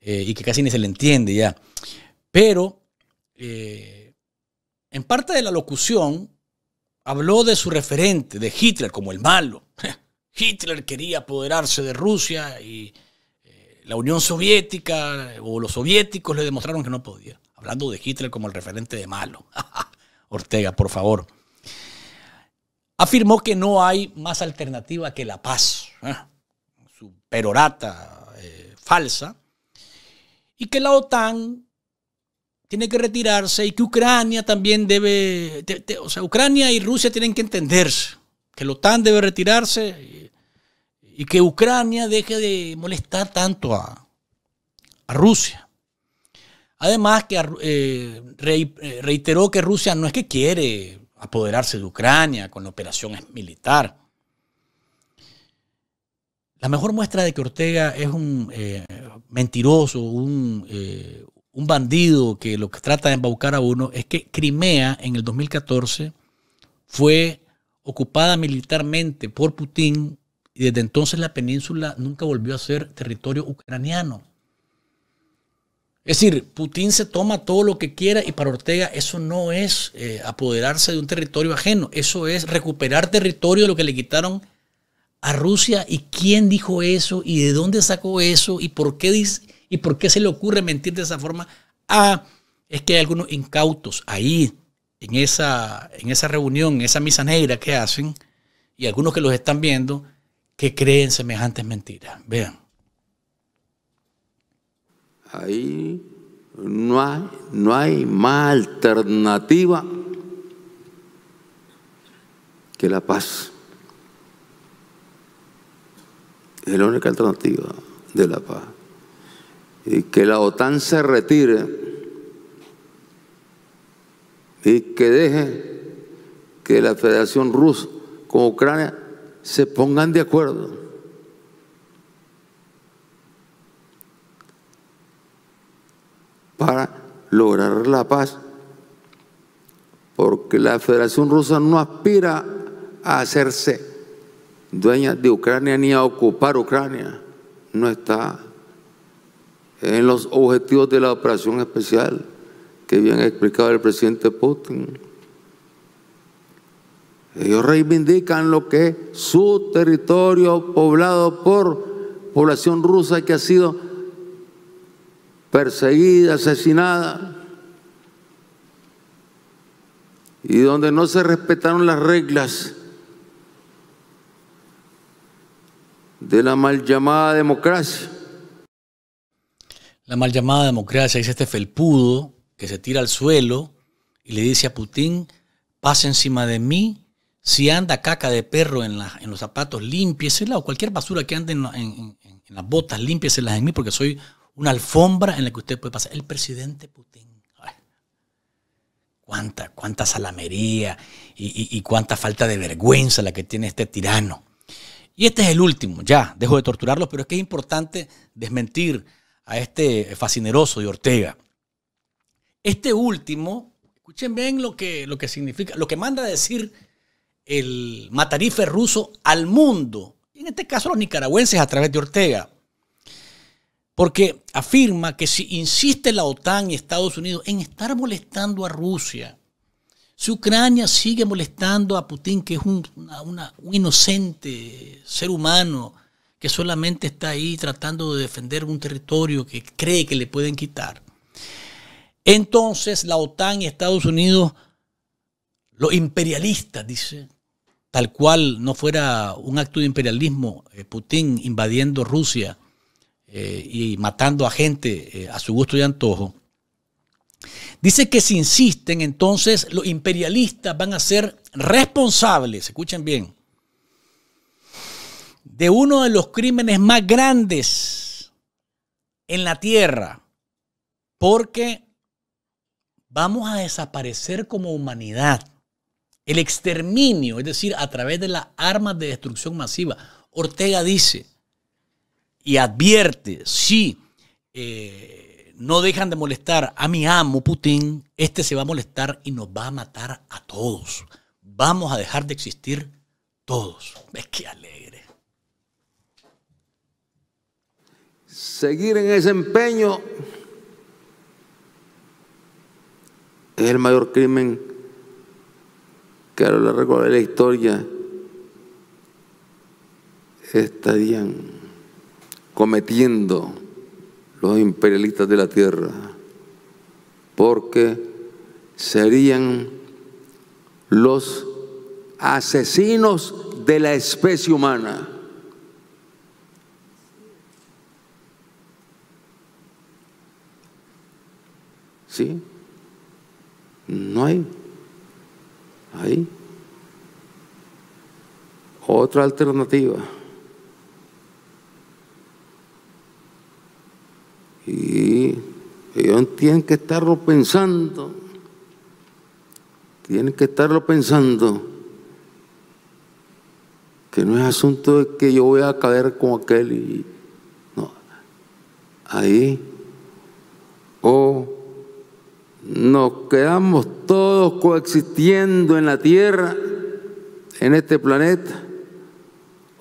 eh, y que casi ni se le entiende ya. Pero eh, en parte de la locución habló de su referente, de Hitler, como el malo. Hitler quería apoderarse de Rusia y eh, la Unión Soviética o los soviéticos le demostraron que no podía. Hablando de Hitler como el referente de malo. Ortega, por favor afirmó que no hay más alternativa que la paz, ¿eh? su perorata eh, falsa, y que la OTAN tiene que retirarse y que Ucrania también debe, o sea, Ucrania y Rusia tienen que entenderse, que la OTAN debe retirarse y, que Ucrania deje de molestar tanto a, Rusia. Además que eh, reiteró que Rusia no es que quiere apoderarse de Ucrania con operaciones militar. La mejor muestra de que Ortega es un eh, mentiroso, un, eh, un bandido que lo que trata de embaucar a uno es que Crimea en el 2014 fue ocupada militarmente por Putin y desde entonces la península nunca volvió a ser territorio ucraniano. Es decir, Putin se toma todo lo que quiera y para Ortega eso no es eh, apoderarse de un territorio ajeno, eso es recuperar territorio de lo que le quitaron a Rusia. ¿Y quién dijo eso? ¿Y de dónde sacó eso? ¿Y por qué, dice, y por qué se le ocurre mentir de esa forma? Ah, es que hay algunos incautos ahí, en esa, en esa reunión, en esa misa negra que hacen, y algunos que los están viendo, que creen semejantes mentiras. Vean. Ahí no hay, no hay más alternativa que la paz. Es la única alternativa de la paz. Y que la OTAN se retire y que deje que la Federación Rusa con Ucrania se pongan de acuerdo para lograr la paz, porque la Federación Rusa no aspira a hacerse dueña de Ucrania ni a ocupar Ucrania, no está en los objetivos de la operación especial que bien explicado el presidente Putin. Ellos reivindican lo que es su territorio poblado por población rusa que ha sido perseguida, asesinada, y donde no se respetaron las reglas de la mal llamada democracia. La mal llamada democracia, dice este felpudo que se tira al suelo y le dice a Putin, pase encima de mí, si anda caca de perro en, los zapatos, límpiesela, o cualquier basura que ande en, en las botas, límpieselas en mí porque soy una alfombra en la que usted puede pasar. El presidente Putin. cuánta, cuánta salamería y, cuánta falta de vergüenza la que tiene este tirano. Y este es el último, ya, dejo de torturarlos, pero es que es importante desmentir a este fascineroso de Ortega. Este último, escuchen bien lo que, lo que significa, lo que manda a decir el matarife ruso al mundo, y en este caso los nicaragüenses a través de Ortega porque afirma que si insiste la OTAN y Estados Unidos en estar molestando a Rusia, si Ucrania sigue molestando a Putin, que es un, inocente ser humano que solamente está ahí tratando de defender un territorio que cree que le pueden quitar, entonces la OTAN y Estados Unidos, los imperialistas, dice, tal cual no fuera un acto de imperialismo, eh, Putin invadiendo Rusia, eh, y matando a gente eh, a su gusto y antojo. Dice que si insisten, entonces los imperialistas van a ser responsables, escuchen bien, de uno de los crímenes más grandes en la tierra, porque vamos a desaparecer como humanidad. El exterminio, es decir, a través de las armas de destrucción masiva. Ortega dice, y advierte, si eh, no dejan de molestar a mi amo Putin, este se va a molestar y nos va a matar a todos. Vamos a dejar de existir todos. Es que alegre. Seguir en ese empeño es el mayor crimen que ahora le la historia estarían cometiendo los imperialistas de la tierra, porque serían los asesinos de la especie humana. ¿Sí? No hay. Hay otra alternativa. Y ellos tienen que estarlo pensando, tienen que estarlo pensando, que no es asunto de que yo voy a caer con aquel y no, ahí o nos quedamos todos coexistiendo en la tierra, en este planeta,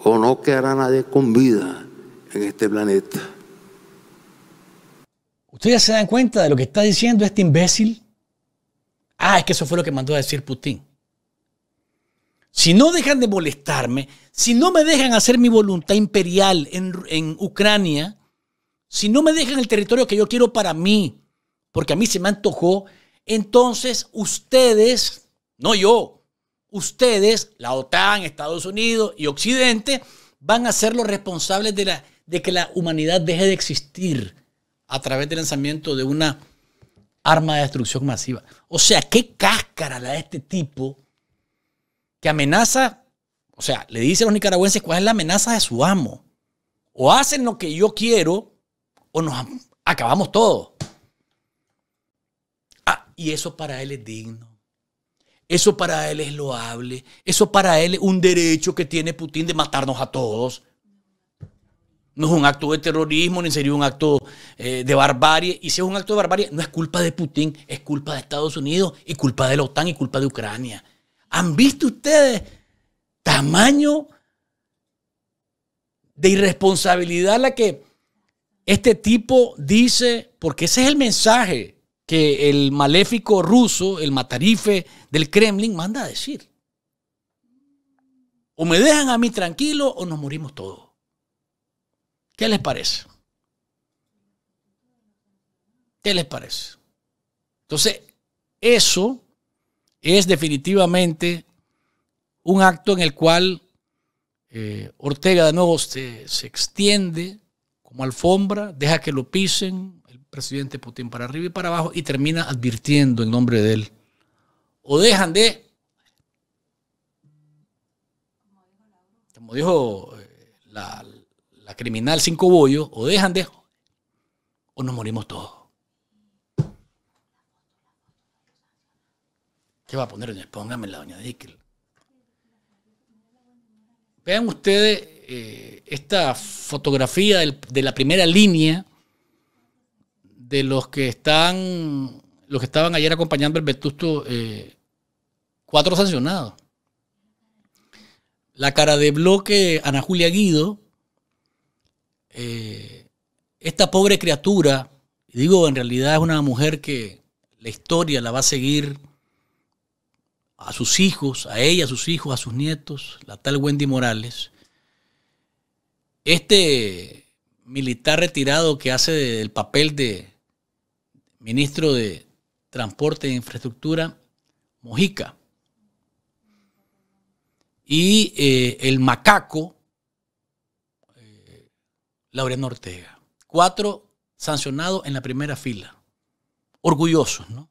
o no quedará nadie con vida en este planeta. ¿Ustedes se dan cuenta de lo que está diciendo este imbécil? Ah, es que eso fue lo que mandó a decir Putin. Si no dejan de molestarme, si no me dejan hacer mi voluntad imperial en, Ucrania, si no me dejan el territorio que yo quiero para mí, porque a mí se me antojó, entonces ustedes, no yo, ustedes, la OTAN, Estados Unidos y Occidente, van a ser los responsables de, la, de que la humanidad deje de existir a través del lanzamiento de una arma de destrucción masiva. O sea, qué cáscara la de este tipo que amenaza, o sea, le dice a los nicaragüenses cuál es la amenaza de su amo. O hacen lo que yo quiero o nos acabamos todos. Ah, y eso para él es digno. Eso para él es loable. Eso para él es un derecho que tiene Putin de matarnos a todos. No es un acto de terrorismo, ni sería un acto eh, de barbarie. Y si es un acto de barbarie, no es culpa de Putin, es culpa de Estados Unidos y culpa de la OTAN y culpa de Ucrania. ¿Han visto ustedes tamaño de irresponsabilidad la que este tipo dice? Porque ese es el mensaje que el maléfico ruso, el matarife del Kremlin, manda a decir. O me dejan a mí tranquilo o nos morimos todos. ¿Qué les parece? ¿Qué les parece? Entonces, eso es definitivamente un acto en el cual eh, Ortega de nuevo se, se, extiende como alfombra, deja que lo pisen el presidente Putin para arriba y para abajo y termina advirtiendo en nombre de él. O dejan de, como dijo la, criminal Cinco Bollos, o dejan de o nos morimos todos. ¿Qué va a poner? la doña Dickel. Vean ustedes eh, esta fotografía de la primera línea de los que están, los que estaban ayer acompañando el Vetusto, eh, cuatro sancionados. La cara de bloque Ana Julia Guido, eh, esta pobre criatura, digo, en realidad es una mujer que la historia la va a seguir a sus hijos, a ella, a sus hijos, a sus nietos, la tal Wendy Morales. Este militar retirado que hace el papel de ministro de Transporte e Infraestructura, Mojica. Y eh, el macaco, Laureano Ortega. Cuatro sancionados en la primera fila. Orgullosos, ¿no?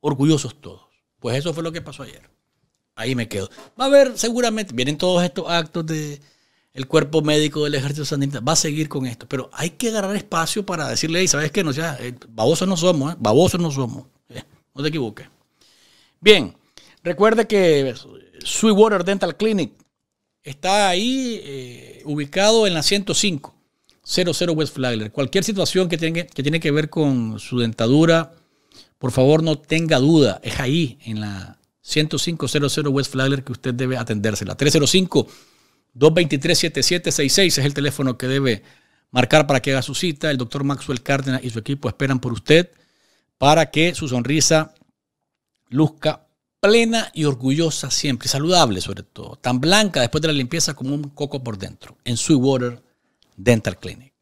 Orgullosos todos. Pues eso fue lo que pasó ayer. Ahí me quedo. Va a haber, seguramente, vienen todos estos actos de el cuerpo médico del ejército sandinista. Va a seguir con esto. Pero hay que agarrar espacio para decirle, ¿sabes qué? No, eh, babosos no somos, ¿eh? babosos no somos. ¿eh? No te equivoques. Bien, recuerde que Sweetwater Dental Clinic está ahí ubicado en la 105 00 West Flagler. Cualquier situación que, tenga, que tiene que ver con su dentadura, por favor no tenga duda, es ahí en la 10500 West Flagler que usted debe atendérsela. 305-223-7766 es el teléfono que debe marcar para que haga su cita. El doctor Maxwell Cárdenas y su equipo esperan por usted para que su sonrisa luzca plena y orgullosa siempre, saludable sobre todo, tan blanca después de la limpieza como un coco por dentro, en Sweetwater, Dental Clinic.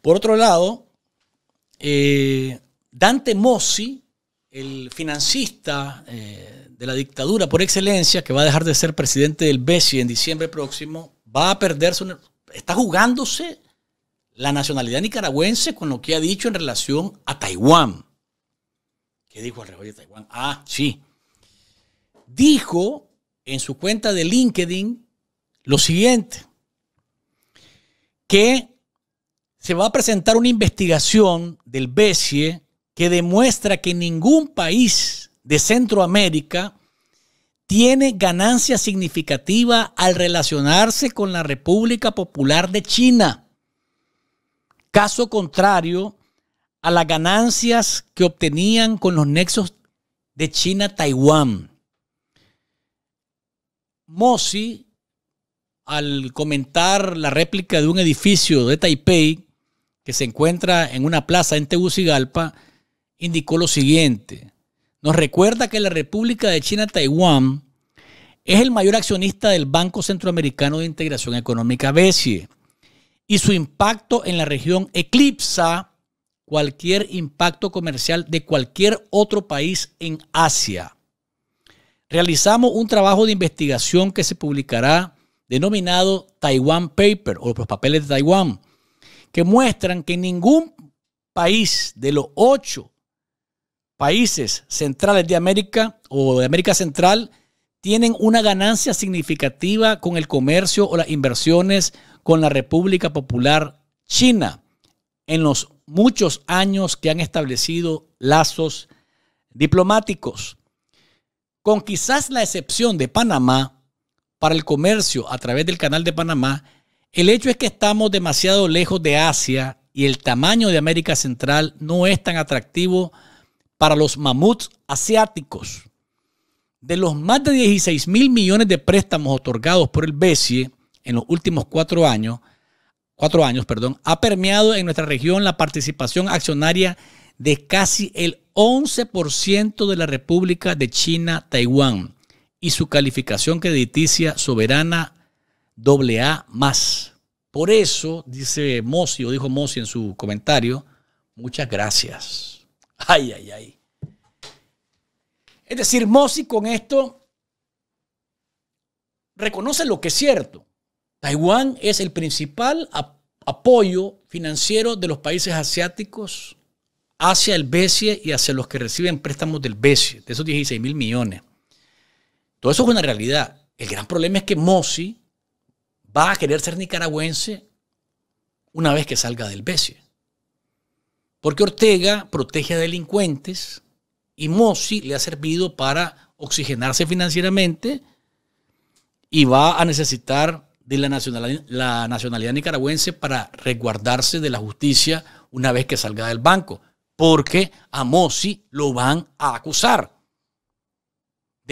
Por otro lado, eh, Dante Mossi, el financista eh, de la dictadura por excelencia, que va a dejar de ser presidente del BESI en diciembre próximo, va a perder su... Está jugándose la nacionalidad nicaragüense con lo que ha dicho en relación a Taiwán. ¿Qué dijo al respecto de Taiwán? Ah, sí. Dijo en su cuenta de LinkedIn lo siguiente que se va a presentar una investigación del BESIE que demuestra que ningún país de Centroamérica tiene ganancia significativa al relacionarse con la República Popular de China. Caso contrario a las ganancias que obtenían con los nexos de China-Taiwán. Mossi al comentar la réplica de un edificio de Taipei que se encuentra en una plaza en Tegucigalpa, indicó lo siguiente. Nos recuerda que la República de China-Taiwán es el mayor accionista del Banco Centroamericano de Integración Económica, BESIE, y su impacto en la región eclipsa cualquier impacto comercial de cualquier otro país en Asia. Realizamos un trabajo de investigación que se publicará denominado Taiwan Paper o los papeles de Taiwán, que muestran que ningún país de los ocho países centrales de América o de América Central tienen una ganancia significativa con el comercio o las inversiones con la República Popular China en los muchos años que han establecido lazos diplomáticos. Con quizás la excepción de Panamá, para el comercio a través del Canal de Panamá, el hecho es que estamos demasiado lejos de Asia y el tamaño de América Central no es tan atractivo para los mamuts asiáticos. De los más de 16 mil millones de préstamos otorgados por el BCE en los últimos cuatro años, cuatro años perdón, ha permeado en nuestra región la participación accionaria de casi el 11% de la República de China-Taiwán y su calificación crediticia soberana AA más. Por eso, dice Mossi, o dijo Mossi en su comentario, muchas gracias. Ay, ay, ay. Es decir, Mossi con esto reconoce lo que es cierto. Taiwán es el principal apoyo financiero de los países asiáticos hacia el BCE y hacia los que reciben préstamos del BCE, de esos 16 mil millones. Todo eso es una realidad. El gran problema es que Mossi va a querer ser nicaragüense una vez que salga del BCE. Porque Ortega protege a delincuentes y Mossi le ha servido para oxigenarse financieramente y va a necesitar de la nacionalidad, la nacionalidad nicaragüense para resguardarse de la justicia una vez que salga del banco, porque a Mossi lo van a acusar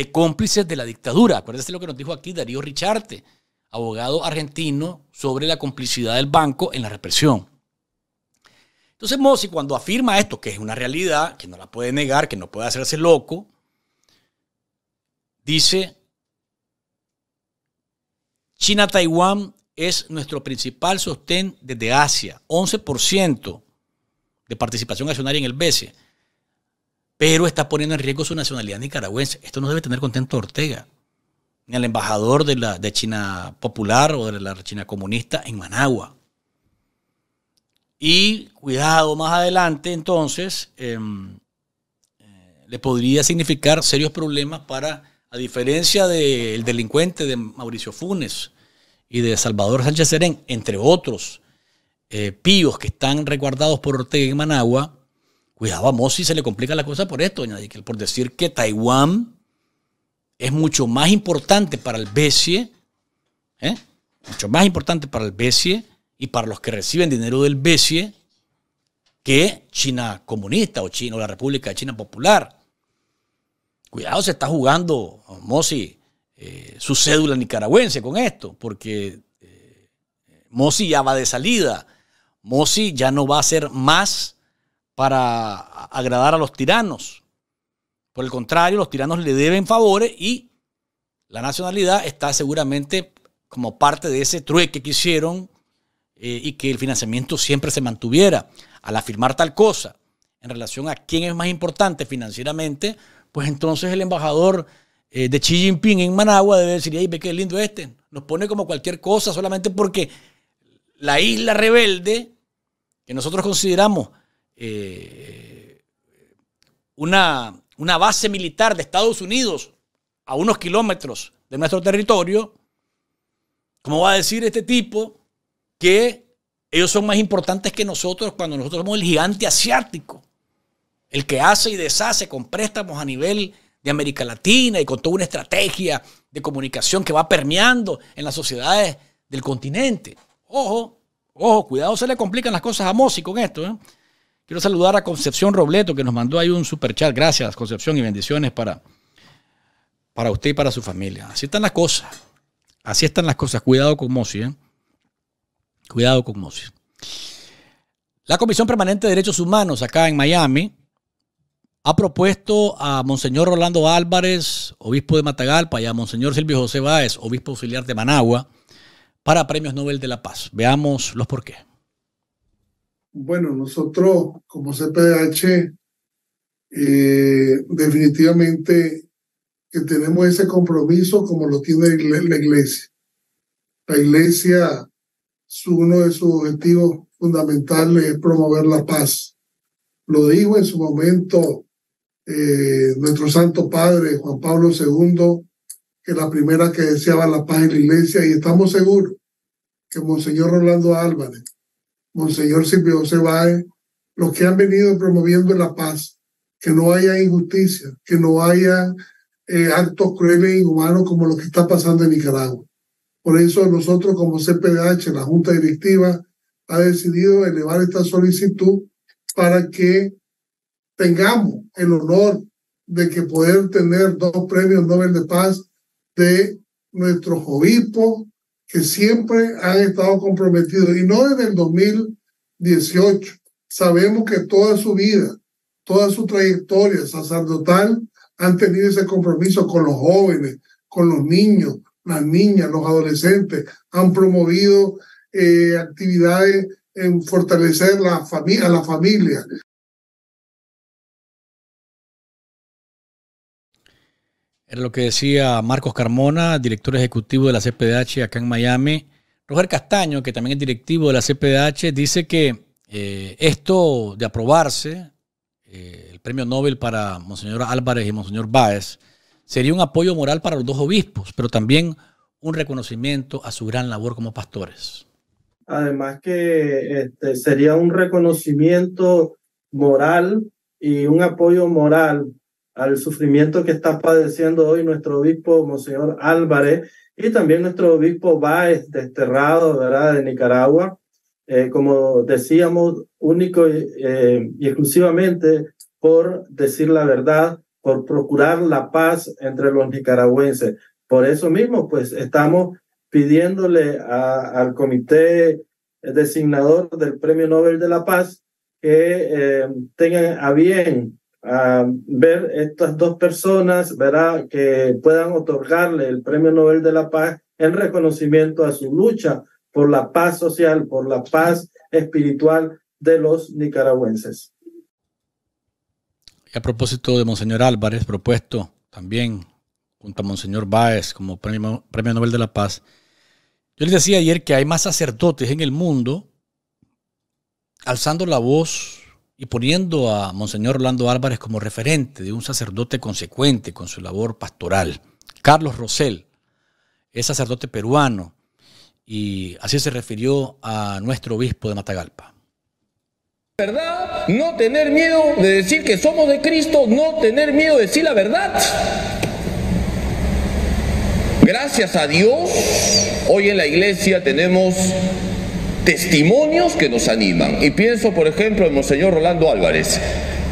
de cómplices de la dictadura. Acuérdese lo que nos dijo aquí Darío Richarte, abogado argentino, sobre la complicidad del banco en la represión. Entonces Mossi cuando afirma esto, que es una realidad, que no la puede negar, que no puede hacerse loco, dice, China-Taiwán es nuestro principal sostén desde Asia, 11% de participación accionaria en el BCE pero está poniendo en riesgo su nacionalidad nicaragüense. Esto no debe tener contento Ortega, ni al embajador de, la, China Popular o de la China Comunista en Managua. Y cuidado, más adelante entonces em, eh, le podría significar serios problemas para, a diferencia del delincuente de Mauricio Funes y de Salvador Sánchez Serén, entre otros eh, píos que están resguardados por Ortega en Managua, Cuidado a Mossi, se le complica la cosa por esto, doña por decir que Taiwán es mucho más importante para el BCE, ¿eh? mucho más importante para el BCE y para los que reciben dinero del BCE que China comunista o China la República de China Popular. Cuidado, se está jugando, Mossi, eh, su cédula nicaragüense con esto, porque eh, Mossi ya va de salida. Mossi ya no va a ser más para agradar a los tiranos. Por el contrario, los tiranos le deben favores y la nacionalidad está seguramente como parte de ese trueque que hicieron eh, y que el financiamiento siempre se mantuviera. Al afirmar tal cosa en relación a quién es más importante financieramente, pues entonces el embajador eh, de Xi Jinping en Managua debe decir, ¡ay, ve qué lindo este, nos pone como cualquier cosa solamente porque la isla rebelde que nosotros consideramos eh, una, base militar de Estados Unidos a unos kilómetros de nuestro territorio, ¿cómo va a decir este tipo que ellos son más importantes que nosotros cuando nosotros somos el gigante asiático, el que hace y deshace con préstamos a nivel de América Latina y con toda una estrategia de comunicación que va permeando en las sociedades del continente. Ojo, ojo, cuidado, se le complican las cosas a Mossi con esto. ¿eh? Quiero saludar a Concepción Robleto, que nos mandó ahí un super chat. Gracias, Concepción, y bendiciones para, para usted y para su familia. Así están las cosas. Así están las cosas. Cuidado con Mosi, ¿eh? Cuidado con Mosi. La Comisión Permanente de Derechos Humanos acá en Miami ha propuesto a Monseñor Rolando Álvarez, obispo de Matagalpa, y a Monseñor Silvio José Báez, obispo auxiliar de Managua, para premios Nobel de la Paz. Veamos los por qué. Bueno, nosotros como CPH eh, definitivamente tenemos ese compromiso como lo tiene la iglesia. La iglesia, uno de sus objetivos fundamentales es promover la paz. Lo dijo en su momento eh, nuestro Santo Padre, Juan Pablo II, que la primera que deseaba la paz en la iglesia, y estamos seguros que Monseñor Rolando Álvarez, Monseñor Silvio Ceballos, los que han venido promoviendo la paz, que no haya injusticia, que no haya eh, actos crueles e inhumanos como lo que está pasando en Nicaragua. Por eso nosotros como CPDH, la Junta Directiva, ha decidido elevar esta solicitud para que tengamos el honor de que poder tener dos premios Nobel de Paz de nuestros obispos que siempre han estado comprometidos y no desde el 2018. Sabemos que toda su vida, toda su trayectoria sacerdotal han tenido ese compromiso con los jóvenes, con los niños, las niñas, los adolescentes, han promovido eh, actividades en fortalecer la familia, a la familia, Era lo que decía Marcos Carmona, director ejecutivo de la CPDH acá en Miami. Roger Castaño, que también es directivo de la CPDH, dice que eh, esto de aprobarse, eh, el premio Nobel para Monseñor Álvarez y Monseñor Báez, sería un apoyo moral para los dos obispos, pero también un reconocimiento a su gran labor como pastores. Además que este, sería un reconocimiento moral y un apoyo moral al sufrimiento que está padeciendo hoy nuestro obispo, Monseñor Álvarez, y también nuestro obispo Báez, desterrado, ¿verdad?, de Nicaragua. Eh, como decíamos, único eh, y, exclusivamente por decir la verdad, por procurar la paz entre los nicaragüenses. Por eso mismo, pues estamos pidiéndole al comité designador del Premio Nobel de la Paz que eh, tenga a bien a ver estas dos personas, ¿verdad? Que puedan otorgarle el Premio Nobel de la Paz en reconocimiento a su lucha por la paz social, por la paz espiritual de los nicaragüenses. a propósito de Monseñor Álvarez, propuesto también junto a Monseñor Báez como premio, premio Nobel de la Paz, yo les decía ayer que hay más sacerdotes en el mundo alzando la voz y poniendo a Monseñor Orlando Álvarez como referente de un sacerdote consecuente con su labor pastoral. Carlos Rosell es sacerdote peruano y así se refirió a nuestro obispo de Matagalpa. ¿Verdad? No tener miedo de decir que somos de Cristo, no tener miedo de decir la verdad. Gracias a Dios, hoy en la iglesia tenemos testimonios que nos animan. Y pienso, por ejemplo, en Monseñor Rolando Álvarez,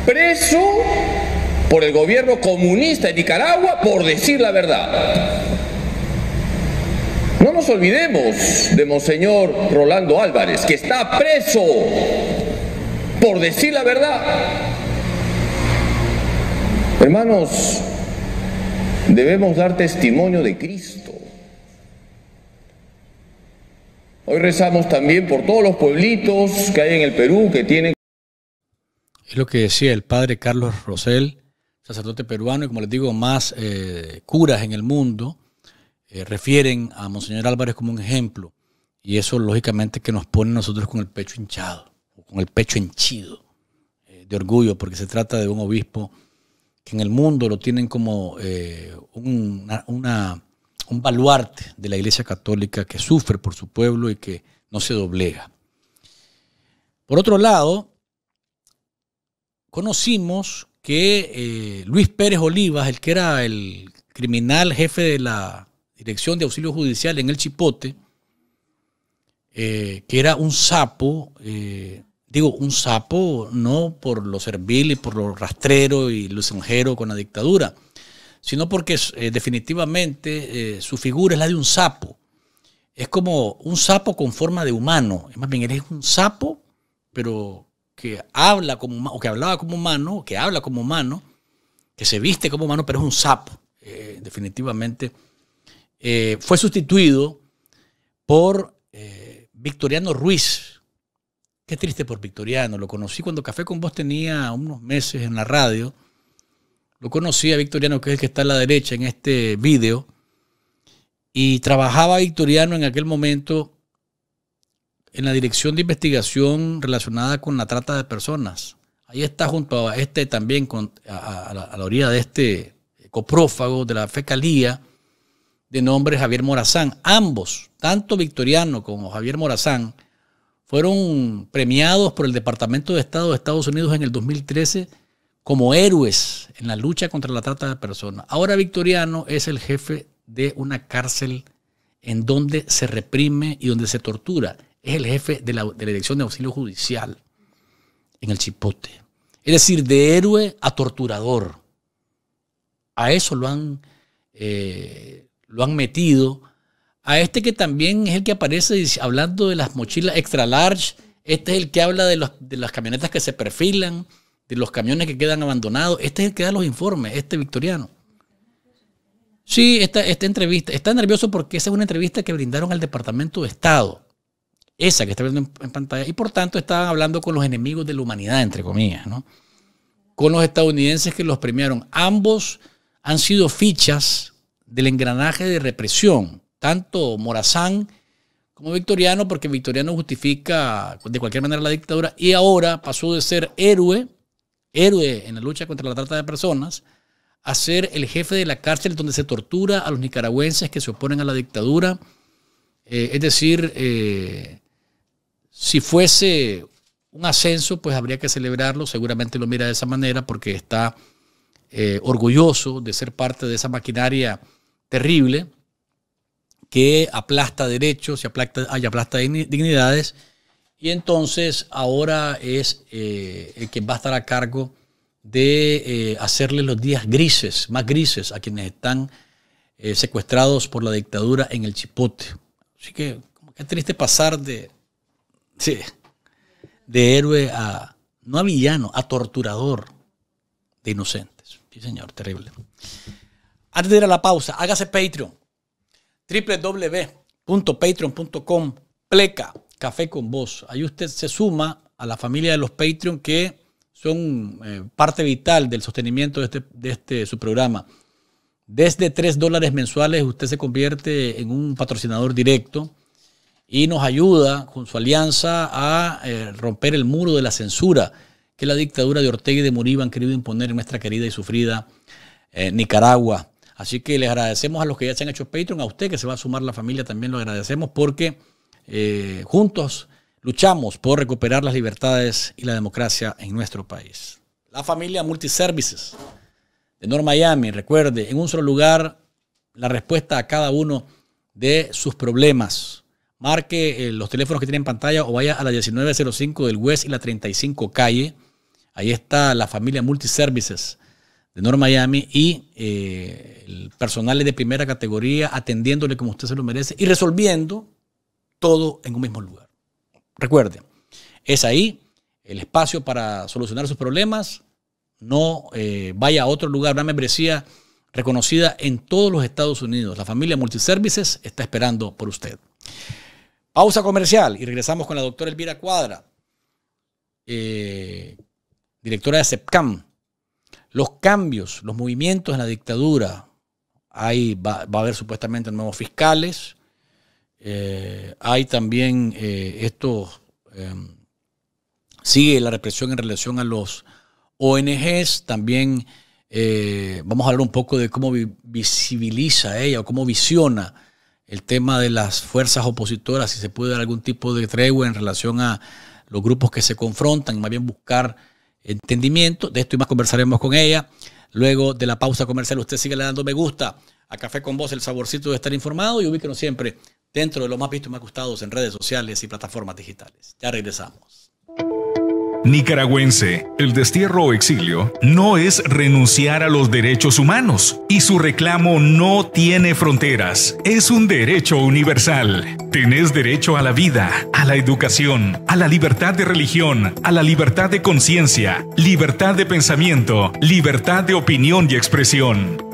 preso por el gobierno comunista de Nicaragua por decir la verdad. No nos olvidemos de Monseñor Rolando Álvarez, que está preso por decir la verdad. Hermanos, debemos dar testimonio de Cristo. Hoy rezamos también por todos los pueblitos que hay en el Perú que tienen... Es lo que decía el padre Carlos Rosel, sacerdote peruano, y como les digo, más eh, curas en el mundo eh, refieren a Monseñor Álvarez como un ejemplo. Y eso lógicamente que nos pone nosotros con el pecho hinchado, o con el pecho henchido eh, de orgullo, porque se trata de un obispo que en el mundo lo tienen como una un baluarte de la Iglesia Católica que sufre por su pueblo y que no se doblega. Por otro lado, conocimos que eh, Luis Pérez Olivas, el que era el criminal jefe de la Dirección de Auxilio Judicial en El Chipote, eh, que era un sapo, eh, digo, un sapo no por lo servil y por lo rastrero y lo con la dictadura, sino porque eh, definitivamente eh, su figura es la de un sapo. Es como un sapo con forma de humano. Es Más bien, es un sapo, pero que habla como o que hablaba como humano, que habla como humano, que se viste como humano, pero es un sapo. Eh, definitivamente fue sustituido por Victoriano Ruiz. Qué triste por Victoriano. Lo conocí cuando Café con Vos tenía unos meses en la radio lo conocí a Victoriano, que es el que está a la derecha en este video. Y trabajaba Victoriano en aquel momento en la dirección de investigación relacionada con la trata de personas. Ahí está junto a este también, a, la, a, la, orilla de este coprófago de la fecalía, de nombre Javier Morazán. Ambos, tanto Victoriano como Javier Morazán, fueron premiados por el Departamento de Estado de Estados Unidos en el 2013 como héroes en la lucha contra la trata de personas. Ahora Victoriano es el jefe de una cárcel en donde se reprime y donde se tortura. Es el jefe de la, de Dirección de Auxilio Judicial en el Chipote. Es decir, de héroe a torturador. A eso lo han, eh, lo han metido. A este que también es el que aparece hablando de las mochilas extra large. Este es el que habla de, de las camionetas que se perfilan de los camiones que quedan abandonados. Este es el que da los informes, este victoriano. Sí, esta, entrevista. Está nervioso porque esa es una entrevista que brindaron al Departamento de Estado. Esa que está viendo en, en pantalla. Y por tanto estaban hablando con los enemigos de la humanidad, entre comillas, ¿no? Con los estadounidenses que los premiaron. Ambos han sido fichas del engranaje de represión. Tanto Morazán como Victoriano, porque Victoriano justifica de cualquier manera la dictadura. Y ahora pasó de ser héroe héroe en la lucha contra la trata de personas, a ser el jefe de la cárcel donde se tortura a los nicaragüenses que se oponen a la dictadura. Eh, es decir, eh, si fuese un ascenso, pues habría que celebrarlo, seguramente lo mira de esa manera porque está eh, orgulloso de ser parte de esa maquinaria terrible que aplasta derechos y aplasta, y aplasta dignidades y entonces ahora es eh, el que va a estar a cargo de eh, hacerle los días grises, más grises, a quienes están eh, secuestrados por la dictadura en el Chipote. Así que es triste pasar de, de héroe a, no a villano, a torturador de inocentes. Sí, señor, terrible. Antes de ir a la pausa, hágase Patreon. www.patreon.com pleca Café con Vos. Ahí usted se suma a la familia de los Patreon que son eh, parte vital del sostenimiento de, este, este su programa. Desde 3 dólares mensuales usted se convierte en un patrocinador directo y nos ayuda con su alianza a eh, romper el muro de la censura que la dictadura de Ortega y de Murillo han querido imponer en nuestra querida y sufrida eh, Nicaragua. Así que les agradecemos a los que ya se han hecho Patreon, a usted que se va a sumar la familia también lo agradecemos porque eh, juntos luchamos por recuperar las libertades y la democracia en nuestro país. La familia Multiservices de North Miami, recuerde, en un solo lugar la respuesta a cada uno de sus problemas. Marque eh, los teléfonos que tienen en pantalla o vaya a la 1905 del West y la 35 calle. Ahí está la familia Multiservices de North Miami y eh, el personal de primera categoría atendiéndole como usted se lo merece y resolviendo todo en un mismo lugar. Recuerde, es ahí el espacio para solucionar sus problemas. No eh, vaya a otro lugar, una membresía reconocida en todos los Estados Unidos. La familia Multiservices está esperando por usted. Pausa comercial y regresamos con la doctora Elvira Cuadra, eh, directora de CEPCAM. Los cambios, los movimientos en la dictadura. Ahí va a haber supuestamente nuevos fiscales, eh, hay también eh, esto estos, em, sigue la represión en relación a los ONGs, también eh, vamos a hablar un poco de cómo visibiliza ella o cómo visiona el tema de las fuerzas opositoras, si se puede dar algún tipo de tregua en relación a los grupos que se confrontan, más bien buscar entendimiento. De esto y más conversaremos con ella. Luego de la pausa comercial, usted sigue le dando me gusta a Café con Vos, el saborcito de estar informado y ubíquenos siempre dentro de lo más visto y más gustados en redes sociales y plataformas digitales. Ya regresamos. Nicaragüense, el destierro o exilio no es renunciar a los derechos humanos y su reclamo no tiene fronteras, es un derecho universal. Tenés derecho a la vida, a la educación, a la libertad de religión, a la libertad de conciencia, libertad de pensamiento, libertad de opinión y expresión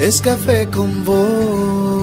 es café con vos.